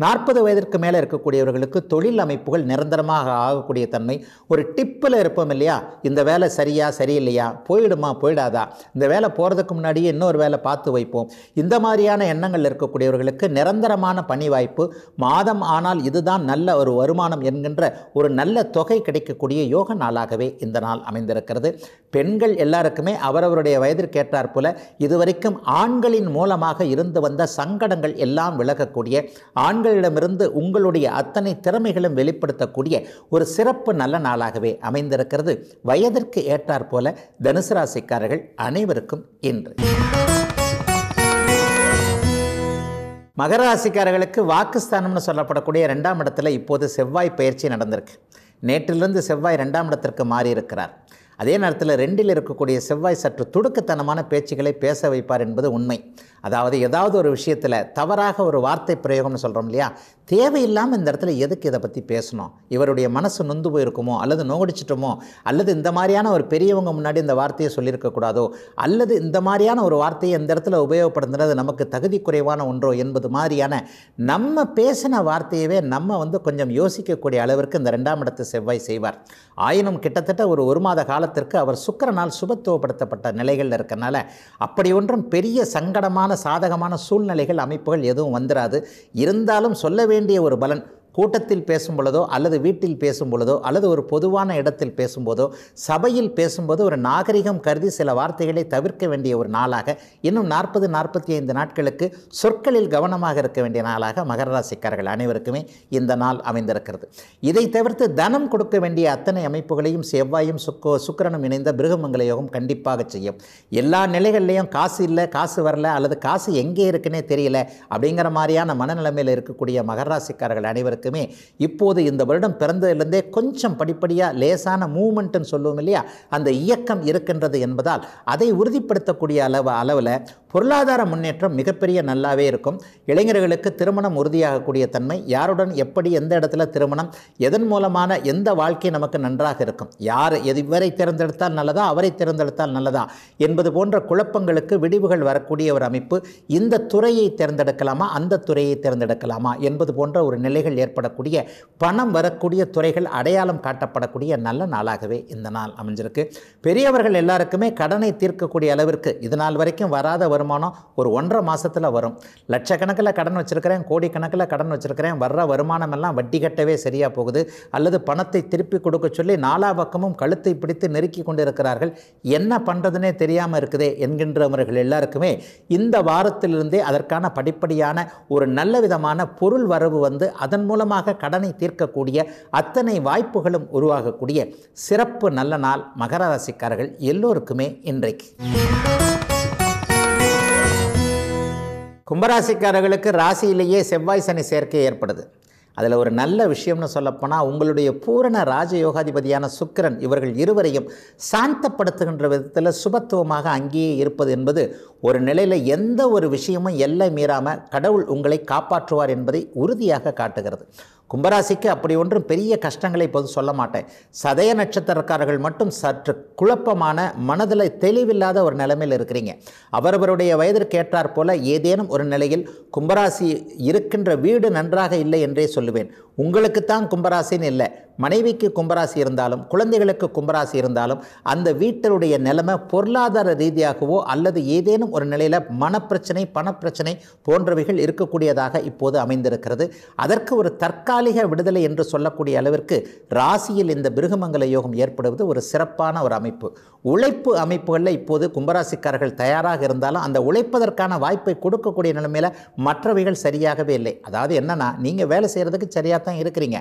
நாற்பது வயதிற்கு மேலே இருக்கக்கூடியவர்களுக்கு தொழில் அமைப்புகள் நிரந்தரமாக ஆகக்கூடிய தன்மை ஒரு டிப்பில் இருப்போம் இல்லையா இந்த வேலை சரியா சரியில்லையா போயிடுமா போயிடாதா இந்த வேலை போகிறதுக்கு முன்னாடியே இன்னொரு வேலை பார்த்து வைப்போம் இந்த மாதிரியான எண்ணங்கள் இருக்கக்கூடியவர்களுக்கு நிரந்தரமான பணி வாய்ப்பு மாதம் ஆனால் இதுதான் நல்ல ஒரு வருமானம் என்கின்ற ஒரு நல்ல தொகை கிடைக்கக்கூடிய யோக நாளாகவே இந்த நாள் அமைந்திருக்கிறது பெண்கள் எல்லாருக்குமே அவரவருடைய வயதிற்கேற்றார் போல இதுவரைக்கும் ஆண்களின் மூலமாக இருந்து வந்த சங்கடங்கள் எல்லாம் விலகக்கூடிய ஆண்கள் அவர்களிடமிருந்து உங்களுடைய அத்தனை திறமைகளும் வெளிப்படுத்தக்கூடிய ஒரு சிறப்பு நல்ல நாளாகவே அமைந்திருக்கிறது வயதிற்கு ஏற்றார் போல தனுசு ராசிக்காரர்கள் அனைவருக்கும் இன்று மகராசிக்காரர்களுக்கு வாக்குஸ்தானம்னு சொல்லப்படக்கூடிய ரெண்டாம் இடத்துல இப்போது செவ்வாய் பயிற்சி நடந்திருக்கு நேற்றிலிருந்து செவ்வாய் ரெண்டாம் இடத்திற்கு மாறியிருக்கிறார் அதே நேரத்தில் ரெண்டில் இருக்கக்கூடிய செவ்வாய் சற்று துடுக்குத்தனமான பேச்சுகளை பேச வைப்பார் என்பது உண்மை அதாவது ஏதாவது ஒரு விஷயத்தில் தவறாக ஒரு வார்த்தை பிரயோகம்னு சொல்கிறோம் இல்லையா தேவையில்லாமல் இந்த இடத்துல எதுக்கு இதை பற்றி பேசணும் இவருடைய மனசு நொந்து போயிருக்குமோ அல்லது நோகடிச்சிட்டோமோ அல்லது இந்த மாதிரியான ஒரு பெரியவங்க முன்னாடி இந்த வார்த்தையை சொல்லியிருக்கக்கூடாதோ அல்லது இந்த மாதிரியான ஒரு வார்த்தையை இந்த இடத்துல உபயோகப்படுத்துறது நமக்கு தகுதி குறைவான ஒன்றோ என்பது மாதிரியான நம்ம பேசின வார்த்தையவே நம்ம வந்து கொஞ்சம் யோசிக்கக்கூடிய அளவிற்கு இந்த ரெண்டாம் இடத்து செவ்வாய் செய்வார் ஆயினும் கிட்டத்தட்ட ஒரு ஒரு மாத காலத்திற்கு அவர் சுக்கரனால் சுபத்துவப்படுத்தப்பட்ட நிலைகளில் இருக்கனால அப்படி ஒன்றும் பெரிய சங்கடமான சாதகமான சூழ்நிலைகள் அமைப்புகள் எதுவும் வந்துடாது இருந்தாலும் சொல்ல வேண்டிய ஒரு பலன் கூட்டத்தில் பேசும் பொழுதோ அல்லது வீட்டில் பேசும் பொழுதோ அல்லது ஒரு பொதுவான இடத்தில் பேசும்போதோ சபையில் பேசும்போது ஒரு நாகரிகம் கருதி சில வார்த்தைகளை தவிர்க்க வேண்டிய ஒரு நாளாக இன்னும் நாற்பது நாற்பத்தி ஐந்து நாட்களுக்கு சொற்களில் கவனமாக இருக்க வேண்டிய நாளாக மகர ராசிக்காரர்கள் அனைவருக்குமே இந்த நாள் அமைந்திருக்கிறது இதை தவிர்த்து தனம் கொடுக்க வேண்டிய அத்தனை அமைப்புகளையும் செவ்வாயும் சுக்கோ சுக்கரனும் இணைந்த பிருகமங்கல யோகம் கண்டிப்பாக செய்யும் எல்லா நிலைகள்லையும் காசு இல்லை காசு வரல அல்லது காசு எங்கே இருக்குன்னே தெரியல அப்படிங்கிற மாதிரியான மனநிலைமையில் இருக்கக்கூடிய மகராசிக்காரர்கள் அனைவருக்கு இருக்குமே இப்போது இந்த வருடம் பிறந்ததுலேருந்தே கொஞ்சம் படிப்படியாக லேசான மூமெண்ட்டுன்னு சொல்லுவோம் இல்லையா அந்த இயக்கம் இருக்கின்றது என்பதால் அதை உறுதிப்படுத்தக்கூடிய அளவு அளவில் பொருளாதார முன்னேற்றம் மிகப்பெரிய நல்லாவே இருக்கும் இளைஞர்களுக்கு திருமணம் உறுதியாகக்கூடிய தன்மை யாருடன் எப்படி எந்த இடத்துல திருமணம் எதன் மூலமான எந்த வாழ்க்கை நமக்கு நன்றாக இருக்கும் யார் எது இவரை தேர்ந்தெடுத்தால் நல்லதா அவரை தேர்ந்தெடுத்தால் நல்லதா என்பது போன்ற குழப்பங்களுக்கு விடிவுகள் வரக்கூடிய ஒரு அமைப்பு இந்த துறையை தேர்ந்தெடுக்கலாமா அந்த துறையை தேர்ந்தெடுக்கலாமா என்பது போன்ற ஒரு நிலைகள் ஏற்படக்கூடிய பணம் வரக்கூடிய துறைகள் அடையாளம் காட்டப்படக்கூடிய நல்ல நாளாகவே இந்த நாள் அமைஞ்சிருக்கு பெரியவர்கள் எல்லாருக்குமே கடனை தீர்க்கக்கூடிய அளவிற்கு இது நாள் வரைக்கும் வராத வருமானம் ஒரு ஒன்றரை மாதத்தில் வரும் லட்சக்கணக்கில் கடன் வச்சுருக்கிறேன் கோடிக்கணக்கில் கடன் வச்சுருக்கிறேன் வர்ற வருமானம் எல்லாம் வட்டி கட்டவே சரியாக போகுது அல்லது பணத்தை திருப்பி கொடுக்க சொல்லி நாலா பக்கமும் கழுத்தை பிடித்து நெருக்கி கொண்டு இருக்கிறார்கள் என்ன பண்ணுறதுனே தெரியாமல் இருக்குதே என்கின்றவர்கள் எல்லாருக்குமே இந்த வாரத்திலிருந்தே அதற்கான படிப்படியான ஒரு நல்ல விதமான பொருள் வரவு வந்து அதன் மூலமாக கடனை தீர்க்கக்கூடிய அத்தனை வாய்ப்புகளும் உருவாகக்கூடிய சிறப்பு நல்ல நாள் மகர ராசிக்காரர்கள் எல்லோருக்குமே இன்றைக்கு கும்பராசிக்காரர்களுக்கு ராசியிலேயே செவ்வாய் சனி சேர்க்கை ஏற்படுது அதில் ஒரு நல்ல விஷயம்னு சொல்லப்போனால் உங்களுடைய பூரண ராஜயோகாதிபதியான சுக்கிரன் இவர்கள் இருவரையும் சாந்தப்படுத்துகின்ற விதத்தில் சுபத்துவமாக அங்கேயே இருப்பது என்பது ஒரு நிலையில் எந்த ஒரு விஷயமும் எல்லை மீறாமல் கடவுள் உங்களை காப்பாற்றுவார் என்பதை உறுதியாக காட்டுகிறது கும்பராசிக்கு அப்படி ஒன்றும் பெரிய கஷ்டங்களை இப்போது சொல்ல மாட்டேன் சதய நட்சத்திரக்காரர்கள் மட்டும் சற்று குழப்பமான மனதில் தெளிவில்லாத ஒரு நிலைமையில் இருக்கிறீங்க அவரவருடைய வயதிற்கு போல ஏதேனும் ஒரு நிலையில் கும்பராசி இருக்கின்ற வீடு நன்றாக இல்லை என்றே சொல்லுவேன் உங்களுக்குத்தான் கும்பராசின்னு இல்லை மனைவிக்கு கும்பராசி இருந்தாலும் குழந்தைகளுக்கு கும்பராசி இருந்தாலும் அந்த வீட்டினுடைய நிலைமை பொருளாதார ரீதியாகவோ அல்லது ஏதேனும் ஒரு நிலையில் மனப்பிரச்சனை பணப்பிரச்சனை போன்றவைகள் இருக்கக்கூடியதாக இப்போது அமைந்திருக்கிறது அதற்கு ஒரு தற்காலிக விடுதலை என்று சொல்லக்கூடிய அளவிற்கு ராசியில் இந்த பிருகமங்கல யோகம் ஏற்படுவது ஒரு சிறப்பான ஒரு அமைப்பு உழைப்பு அமைப்புகளில் இப்போது கும்பராசிக்காரர்கள் தயாராக இருந்தாலும் அந்த உழைப்பதற்கான வாய்ப்பை கொடுக்கக்கூடிய நிலைமையில் மற்றவைகள் சரியாகவே இல்லை அதாவது என்னென்னா நீங்கள் வேலை செய்கிறதுக்கு சரியாக தான் இருக்கிறீங்க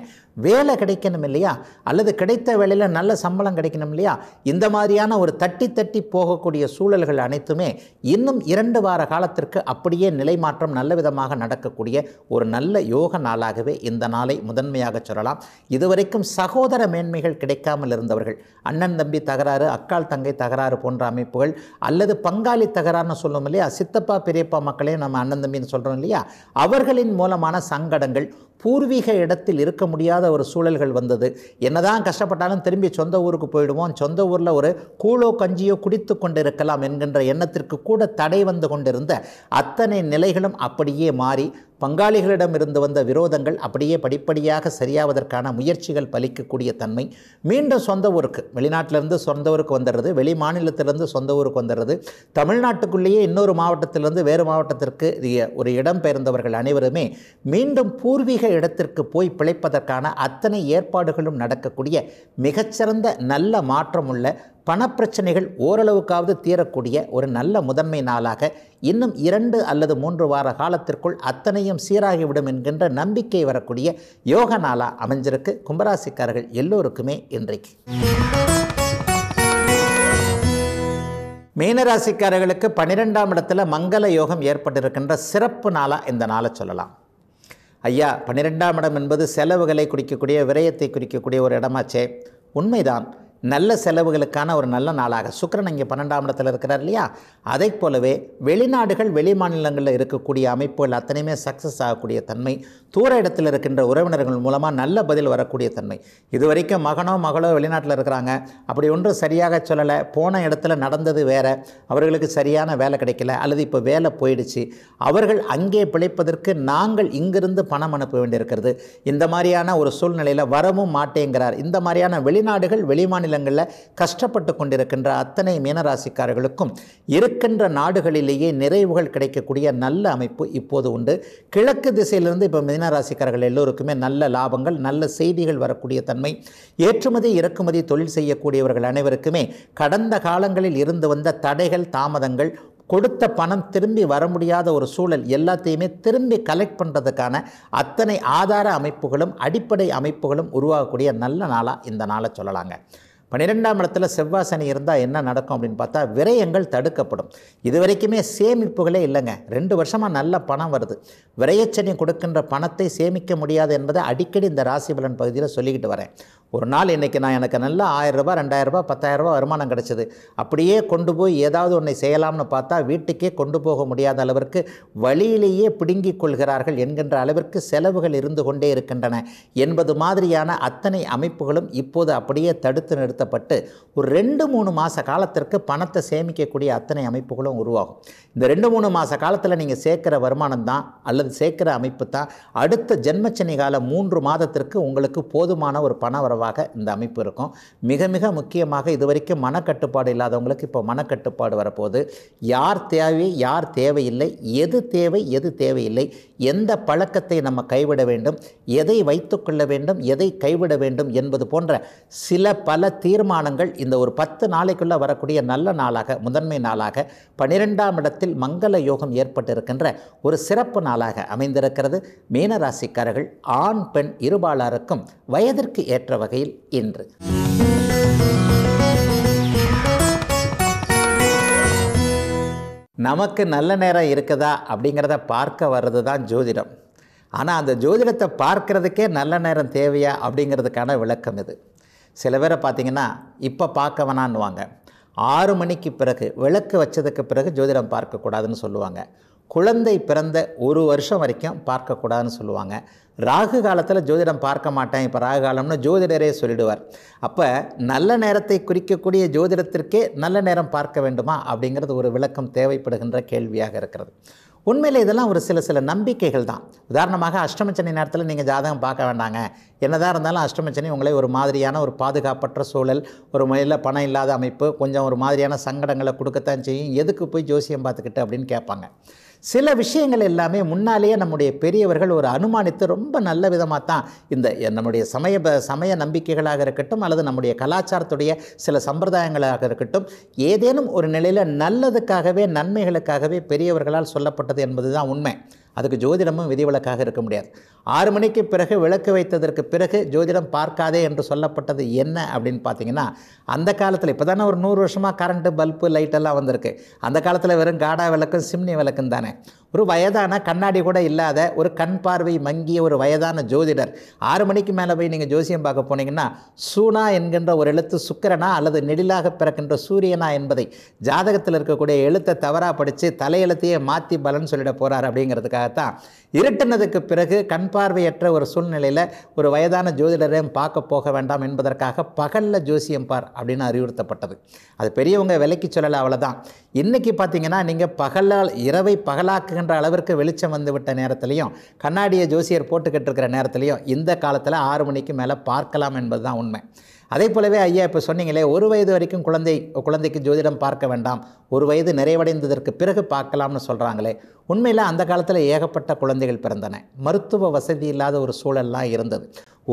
வேலை கிடைக்கணும் இல்லையா அல்லது கிடைத்த வேலையில் நல்ல சம்பளம் கிடைக்கணும் இல்லையா இந்த மாதிரியான ஒரு தட்டி தட்டி போகக்கூடிய சூழல்கள் அனைத்துமே இன்னும் இரண்டு வார காலத்திற்கு அப்படியே நிலைமாற்றம் நல்ல விதமாக நடக்கக்கூடிய ஒரு நல்ல யோக நாளாகவே இந்த நாளை முதன்மையாக சொல்லலாம் இதுவரைக்கும் சகோதர மேன்மைகள் கிடைக்காமல் இருந்தவர்கள் அண்ணன் தம்பி தகராறு அக்கால் தங்கை தகராறு போன்ற அமைப்புகள் அல்லது பங்காளி தகராறுன்னு சொல்லணும் இல்லையா சித்தப்பா பெரியப்பா மக்களையும் நம்ம அண்ணன் தம்பின்னு சொல்கிறோம் இல்லையா அவர்களின் மூலமான சங்கடங்கள் பூர்வீக இடத்தில் இருக்க முடியாத ஒரு சூழல்கள் வந்தது என்னதான் கஷ்டப்பட்டாலும் திரும்பி சொந்த ஊருக்கு போயிடுவோம் சொந்த ஊரில் ஒரு கூழோ கஞ்சியோ குடித்து கொண்டிருக்கலாம் என்கின்ற எண்ணத்திற்கு கூட தடை வந்து கொண்டிருந்த அத்தனை நிலைகளும் அப்படியே மாறி பங்காளிகளிடமிருந்து வந்த விரோதங்கள் அப்படியே படிப்படியாக சரியாவதற்கான முயற்சிகள் பலிக்கக்கூடிய தன்மை மீண்டும் சொந்த ஊருக்கு வெளிநாட்டிலிருந்து சொந்த ஊருக்கு வந்துடுறது வெளி மாநிலத்திலிருந்து சொந்த ஊருக்கு வந்துடுறது தமிழ்நாட்டுக்குள்ளேயே இன்னொரு மாவட்டத்திலிருந்து வேறு மாவட்டத்திற்கு ஒரு இடம் பெயர்ந்தவர்கள் அனைவருமே மீண்டும் பூர்வீக இடத்திற்கு போய் பிழைப்பதற்கான அத்தனை ஏற்பாடுகளும் நடக்கக்கூடிய மிகச்சிறந்த நல்ல மாற்றமுள்ள பணப்பிரச்சனைகள் ஓரளவுக்காவது தீரக்கூடிய ஒரு நல்ல முதன்மை நாளாக இன்னும் இரண்டு அல்லது மூன்று வார காலத்திற்குள் அத்தனையும் சீராகிவிடும் என்கின்ற நம்பிக்கை வரக்கூடிய யோக நாளாக அமைஞ்சிருக்கு கும்பராசிக்காரர்கள் எல்லோருக்குமே இன்றைக்கு மீனராசிக்காரர்களுக்கு பன்னிரெண்டாம் இடத்துல மங்கள யோகம் ஏற்பட்டிருக்கின்ற சிறப்பு நாளாக இந்த நாளை சொல்லலாம் ஐயா பன்னிரெண்டாம் இடம் என்பது செலவுகளை குறிக்கக்கூடிய விரயத்தை குறிக்கக்கூடிய ஒரு இடமாச்சே உண்மைதான் நல்ல செலவுகளுக்கான ஒரு நல்ல நாளாக சுக்கரன் இங்கே பன்னெண்டாம் இடத்தில் இருக்கிறார் இல்லையா அதை போலவே வெளிநாடுகள் வெளி மாநிலங்களில் இருக்கக்கூடிய அமைப்புகள் அத்தனையுமே சக்ஸஸ் ஆகக்கூடிய தன்மை தூர இடத்தில் இருக்கின்ற உறவினர்கள் மூலமாக நல்ல பதில் வரக்கூடிய தன்மை இது வரைக்கும் மகனோ மகளோ வெளிநாட்டில் இருக்கிறாங்க அப்படி ஒன்றும் சரியாக சொல்லலை போன இடத்துல நடந்தது வேறு அவர்களுக்கு சரியான வேலை கிடைக்கல அல்லது இப்போ வேலை போயிடுச்சு அவர்கள் அங்கே பிழைப்பதற்கு நாங்கள் இங்கிருந்து பணம் அனுப்ப வேண்டியிருக்கிறது இந்த மாதிரியான ஒரு சூழ்நிலையில் வரவும் மாட்டேங்கிறார் இந்த மாதிரியான வெளிநாடுகள் வெளிமாநில மாநிலங்களில் கஷ்டப்பட்டு கொண்டிருக்கின்ற அத்தனை மீனராசிக்காரர்களுக்கும் இருக்கின்ற நாடுகளிலேயே நிறைவுகள் கிடைக்கக்கூடிய நல்ல அமைப்பு இப்போது உண்டு கிழக்கு திசையிலிருந்து இப்போ மீனராசிக்காரர்கள் எல்லோருக்குமே நல்ல லாபங்கள் நல்ல செய்திகள் வரக்கூடிய தன்மை ஏற்றுமதி இறக்குமதி தொழில் செய்யக்கூடியவர்கள் அனைவருக்குமே கடந்த காலங்களில் இருந்து வந்த தடைகள் தாமதங்கள் கொடுத்த பணம் திரும்பி வர முடியாத ஒரு சூழல் எல்லாத்தையுமே திரும்பி கலெக்ட் பண்ணுறதுக்கான அத்தனை ஆதார அமைப்புகளும் அடிப்படை அமைப்புகளும் உருவாகக்கூடிய நல்ல நாளாக இந்த நாளை சொல்லலாங்க பன்னிரெண்டாம் இடத்துல செவ்வாசனி இருந்தால் என்ன நடக்கும் அப்படின்னு பார்த்தா விரயங்கள் தடுக்கப்படும் இது வரைக்குமே சேமிப்புகளே இல்லைங்க ரெண்டு வருஷமாக நல்ல பணம் வருது விரயச்சனி கொடுக்கின்ற பணத்தை சேமிக்க முடியாது என்பதை அடிக்கடி இந்த ராசி பலன் பகுதியில் சொல்லிக்கிட்டு வரேன் ஒரு நாள் இன்றைக்கி நான் எனக்கு நல்லா ஆயிரரூபா ரெண்டாயிரரூபா பத்தாயிரரூபா வருமானம் கிடச்சிது அப்படியே கொண்டு போய் ஏதாவது ஒன்றை செய்யலாம்னு பார்த்தா வீட்டுக்கே கொண்டு போக முடியாத அளவிற்கு வழியிலேயே பிடுங்கிக் கொள்கிறார்கள் என்கின்ற அளவிற்கு செலவுகள் இருந்து கொண்டே இருக்கின்றன என்பது மாதிரியான அத்தனை அமைப்புகளும் இப்போது அப்படியே தடுத்து நிறுத்த செலுத்தப்பட்டு ஒரு ரெண்டு மூணு மாத காலத்திற்கு பணத்தை சேமிக்கக்கூடிய அத்தனை அமைப்புகளும் உருவாகும் இந்த ரெண்டு மூணு மாத காலத்தில் நீங்கள் சேர்க்குற வருமானம் தான் அல்லது சேர்க்குற அமைப்பு தான் அடுத்த ஜென்மச்சனி கால மூன்று மாதத்திற்கு உங்களுக்கு போதுமான ஒரு பண வரவாக இந்த அமைப்பு இருக்கும் மிக மிக முக்கியமாக இது வரைக்கும் மனக்கட்டுப்பாடு இல்லாதவங்களுக்கு இப்போ மனக்கட்டுப்பாடு வரப்போகுது யார் தேவை யார் தேவையில்லை எது தேவை எது தேவையில்லை எந்த பழக்கத்தை நம்ம கைவிட வேண்டும் எதை வைத்துக்கொள்ள வேண்டும் எதை கைவிட வேண்டும் என்பது போன்ற சில பல தீர்மானங்கள் இந்த ஒரு பத்து நாளைக்குள்ளே வரக்கூடிய நல்ல நாளாக முதன்மை நாளாக பனிரெண்டாம் இடத்தில் மங்கள யோகம் ஏற்பட்டிருக்கின்ற ஒரு சிறப்பு நாளாக அமைந்திருக்கிறது மீனராசிக்காரர்கள் ஆண் பெண் இருபாலாருக்கும் வயதிற்கு ஏற்ற வகையில் இன்று நமக்கு நல்ல நேரம் இருக்குதா அப்படிங்கிறத பார்க்க வர்றது தான் ஜோதிடம் ஆனால் அந்த ஜோதிடத்தை பார்க்குறதுக்கே நல்ல நேரம் தேவையா அப்படிங்கிறதுக்கான விளக்கம் இது சில பேரை பார்த்திங்கன்னா இப்போ பார்க்க வேணான்னுவாங்க ஆறு மணிக்கு பிறகு விளக்கு வச்சதுக்கு பிறகு ஜோதிடம் பார்க்கக்கூடாதுன்னு சொல்லுவாங்க குழந்தை பிறந்த ஒரு வருஷம் வரைக்கும் பார்க்கக்கூடாதுன்னு சொல்லுவாங்க ராகு காலத்தில் ஜோதிடம் பார்க்க மாட்டேன் இப்போ ராகு காலம்னு ஜோதிடரே சொல்லிடுவார் அப்போ நல்ல நேரத்தை குறிக்கக்கூடிய ஜோதிடத்திற்கே நல்ல நேரம் பார்க்க வேண்டுமா அப்படிங்கிறது ஒரு விளக்கம் தேவைப்படுகின்ற கேள்வியாக இருக்கிறது உண்மையில் இதெல்லாம் ஒரு சில சில நம்பிக்கைகள் தான் உதாரணமாக அஷ்டமச்சனி நேரத்தில் நீங்கள் ஜாதகம் பார்க்க வேண்டாங்க என்னதான் இருந்தாலும் அஷ்டமச்சனி உங்களை ஒரு மாதிரியான ஒரு பாதுகாப்பற்ற சூழல் ஒரு முறையில் பணம் இல்லாத அமைப்பு கொஞ்சம் ஒரு மாதிரியான சங்கடங்களை கொடுக்கத்தான் செய்யும் எதுக்கு போய் ஜோசியம் பார்த்துக்கிட்டு அப்படின்னு கேட்பாங்க சில விஷயங்கள் எல்லாமே முன்னாலேயே நம்முடைய பெரியவர்கள் ஒரு அனுமானித்து ரொம்ப நல்ல விதமாக தான் இந்த நம்முடைய சமய சமய நம்பிக்கைகளாக இருக்கட்டும் அல்லது நம்முடைய கலாச்சாரத்துடைய சில சம்பிரதாயங்களாக இருக்கட்டும் ஏதேனும் ஒரு நிலையில் நல்லதுக்காகவே நன்மைகளுக்காகவே பெரியவர்களால் சொல்லப்பட்டது என்பது தான் உண்மை அதுக்கு ஜோதிடமும் விதிவிலக்காக இருக்க முடியாது ஆறு மணிக்கு பிறகு விளக்கு வைத்ததற்கு பிறகு ஜோதிடம் பார்க்காதே என்று சொல்லப்பட்டது என்ன அப்படின்னு பார்த்தீங்கன்னா அந்த காலத்தில் இப்போ தானே ஒரு நூறு வருஷமாக கரண்ட்டு பல்பு லைட்டெல்லாம் வந்திருக்கு அந்த காலத்தில் வெறும் காடா விளக்கும் சிம்னி விளக்கும் தானே ஒரு வயதான கண்ணாடி கூட இல்லாத ஒரு கண் பார்வை மங்கிய ஒரு வயதான ஜோதிடர் ஆறு மணிக்கு மேலே போய் நீங்கள் ஜோசியம் பார்க்க போனீங்கன்னா சூனா என்கின்ற ஒரு எழுத்து சுக்கரனா அல்லது நெடிலாக பிறக்கின்ற சூரியனா என்பதை ஜாதகத்தில் இருக்கக்கூடிய எழுத்தை தவறாக படித்து தலையெழுத்தையே மாற்றி பலன் சொல்லிட போகிறார் அப்படிங்கிறதுக்காக தான் இருட்டினதுக்கு பிறகு கண் பார்வையற்ற ஒரு சூழ்நிலையில் ஒரு வயதான ஜோதிடரையும் பார்க்க போக வேண்டாம் என்பதற்காக பகலில் ஜோசியம் பார் அப்படின்னு அறிவுறுத்தப்பட்டது அது பெரியவங்க விலைக்கு சொல்லலை அவ்வளோதான் இன்றைக்கி பார்த்தீங்கன்னா நீங்கள் பகலால் இரவை பகலாக்குகின்ற அளவிற்கு வெளிச்சம் வந்துவிட்ட நேரத்துலையும் கண்ணாடியை ஜோசியர் போட்டுக்கிட்டு இருக்கிற நேரத்துலையும் இந்த காலத்தில் ஆறு மணிக்கு மேலே பார்க்கலாம் என்பது தான் உண்மை அதே போலவே ஐயா இப்போ சொன்னீங்களே ஒரு வயது வரைக்கும் குழந்தை குழந்தைக்கு ஜோதிடம் பார்க்க வேண்டாம் ஒரு வயது நிறைவடைந்ததற்கு பிறகு பார்க்கலாம்னு சொல்கிறாங்களே உண்மையில் அந்த காலத்தில் ஏகப்பட்ட குழந்தைகள் பிறந்தன மருத்துவ வசதி இல்லாத ஒரு சூழல்லாம் இருந்தது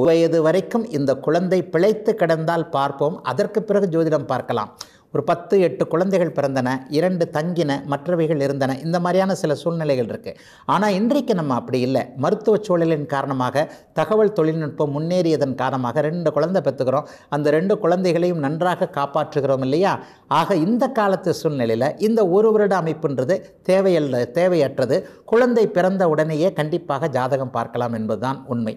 வயது வரைக்கும் இந்த குழந்தை பிழைத்து கிடந்தால் பார்ப்போம் அதற்கு பிறகு ஜோதிடம் பார்க்கலாம் ஒரு பத்து எட்டு குழந்தைகள் பிறந்தன இரண்டு தங்கின மற்றவைகள் இருந்தன இந்த மாதிரியான சில சூழ்நிலைகள் இருக்குது ஆனால் இன்றைக்கு நம்ம அப்படி இல்லை மருத்துவ சூழலின் காரணமாக தகவல் தொழில்நுட்பம் முன்னேறியதன் காரணமாக ரெண்டு குழந்தை பெற்றுக்கிறோம் அந்த ரெண்டு குழந்தைகளையும் நன்றாக காப்பாற்றுகிறோம் இல்லையா ஆக இந்த காலத்து சூழ்நிலையில் இந்த ஒரு வருட அமைப்புன்றது தேவையல்ல தேவையற்றது குழந்தை பிறந்த உடனேயே கண்டிப்பாக ஜாதகம் பார்க்கலாம் என்பதுதான் உண்மை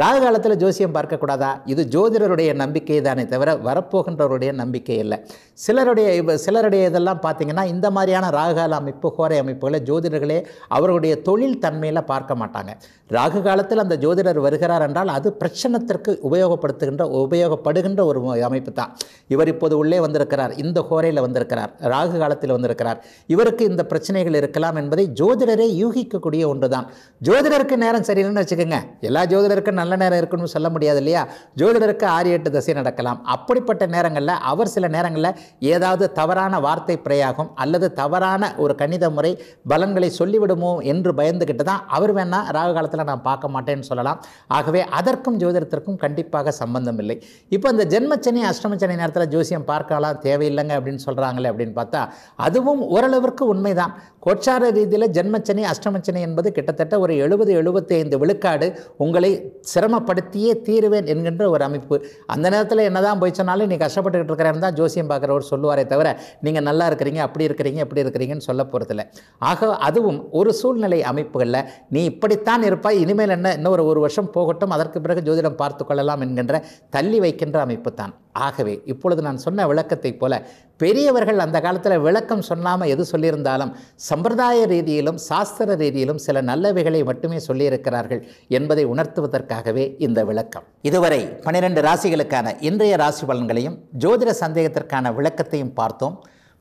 ராகு காலத்தில் ஜோசியம் பார்க்கக்கூடாதா இது ஜோதிடருடைய நம்பிக்கை தானே தவிர வரப்போகின்றவருடைய நம்பிக்கை இல்லை சிலருடைய சிலருடைய இதெல்லாம் பார்த்திங்கன்னா இந்த மாதிரியான ராகுகால அமைப்பு கோரை அமைப்புகளை ஜோதிடர்களே அவருடைய தொழில் தன்மையில் பார்க்க மாட்டாங்க ராகு காலத்தில் அந்த ஜோதிடர் வருகிறார் என்றால் அது பிரச்சனத்திற்கு உபயோகப்படுத்துகின்ற உபயோகப்படுகின்ற ஒரு அமைப்பு தான் இவர் இப்போது உள்ளே வந்திருக்கிறார் இந்த கோரையில் வந்திருக்கிறார் ராகு காலத்தில் வந்திருக்கிறார் இவருக்கு இந்த பிரச்சனைகள் இருக்கலாம் என்பதை ஜோதிடரே யூகிக்கக்கூடிய ஒன்று தான் ஜோதிடருக்கு நேரம் சரியில்லைன்னு வச்சுக்கோங்க எல்லா ஜோதிடருக்கும் நல்ல நேரம் இருக்குன்னு சொல்ல முடியாது இல்லையா ஜோதிடருக்கு ஆறு எட்டு திசை நடக்கலாம் அப்படிப்பட்ட நேரங்களில் அவர் சில நேரங்களில் ஏதாவது தவறான வார்த்தை பிரயாகம் அல்லது தவறான ஒரு கணித முறை பலன்களை சொல்லிவிடுமோ என்று பயந்துக்கிட்டு தான் அவர் வேணால் ராகு காலத்தில் நான் பார்க்க மாட்டேன்னு சொல்லலாம் ஆகவே அதற்கும் ஜோதிடத்திற்கும் கண்டிப்பாக சம்பந்தம் இல்லை இப்போ இந்த ஜென்மச்சனி அஷ்டமச்சனி நேரத்தில் ஜோசியம் பார்க்கலாம் தேவையில்லைங்க அப்படின்னு சொல்கிறாங்களே அப்படின்னு பார்த்தா அதுவும் ஓரளவிற்கு உண்மைதான் கோச்சார ரீதியில் ஜென்மச்சனை அஷ்டமச்சனை என்பது கிட்டத்தட்ட ஒரு எழுபது எழுபத்தைந்து விழுக்காடு உங்களை சிரமப்படுத்தியே தீருவேன் என்கின்ற ஒரு அமைப்பு அந்த நேரத்தில் என்ன தான் போய் சொன்னாலும் நீ கஷ்டப்பட்டுக்கிட்டு இருக்கிறேன் தான் ஜோசியம் பார்க்குறவர் சொல்லுவாரே தவிர நீங்கள் நல்லா இருக்கிறீங்க அப்படி இருக்கிறீங்க இப்படி இருக்கிறீங்கன்னு சொல்ல போகிறதில்ல ஆக அதுவும் ஒரு சூழ்நிலை அமைப்புகளில் நீ இப்படித்தான் இருப்பாய் இனிமேல் என்ன இன்னும் ஒரு ஒரு வருஷம் போகட்டும் அதற்கு பிறகு ஜோதிடம் பார்த்து கொள்ளலாம் என்கின்ற தள்ளி வைக்கின்ற அமைப்பு தான் ஆகவே இப்பொழுது நான் சொன்ன விளக்கத்தைப் போல பெரியவர்கள் அந்த காலத்தில் விளக்கம் சொல்லாமல் எது சொல்லியிருந்தாலும் சம்பிரதாய ரீதியிலும் சாஸ்திர ரீதியிலும் சில நல்லவைகளை மட்டுமே சொல்லியிருக்கிறார்கள் என்பதை உணர்த்துவதற்காகவே இந்த விளக்கம் இதுவரை பனிரெண்டு ராசிகளுக்கான இன்றைய ராசி பலன்களையும் ஜோதிட சந்தேகத்திற்கான விளக்கத்தையும் பார்த்தோம்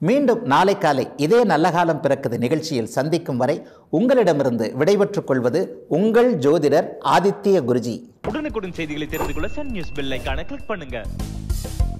மீண்டும் நாளை காலை இதே நல்ல காலம் பிறக்குது நிகழ்ச்சியில் சந்திக்கும் வரை உங்களிடமிருந்து விடைபெற்றுக் கொள்வது உங்கள் ஜோதிடர் ஆதித்ய குருஜி உடனுக்குடன் செய்திகளை தெரிந்து கொள்ள சன் நியூஸ் பெல் கிளிக் பண்ணுங்க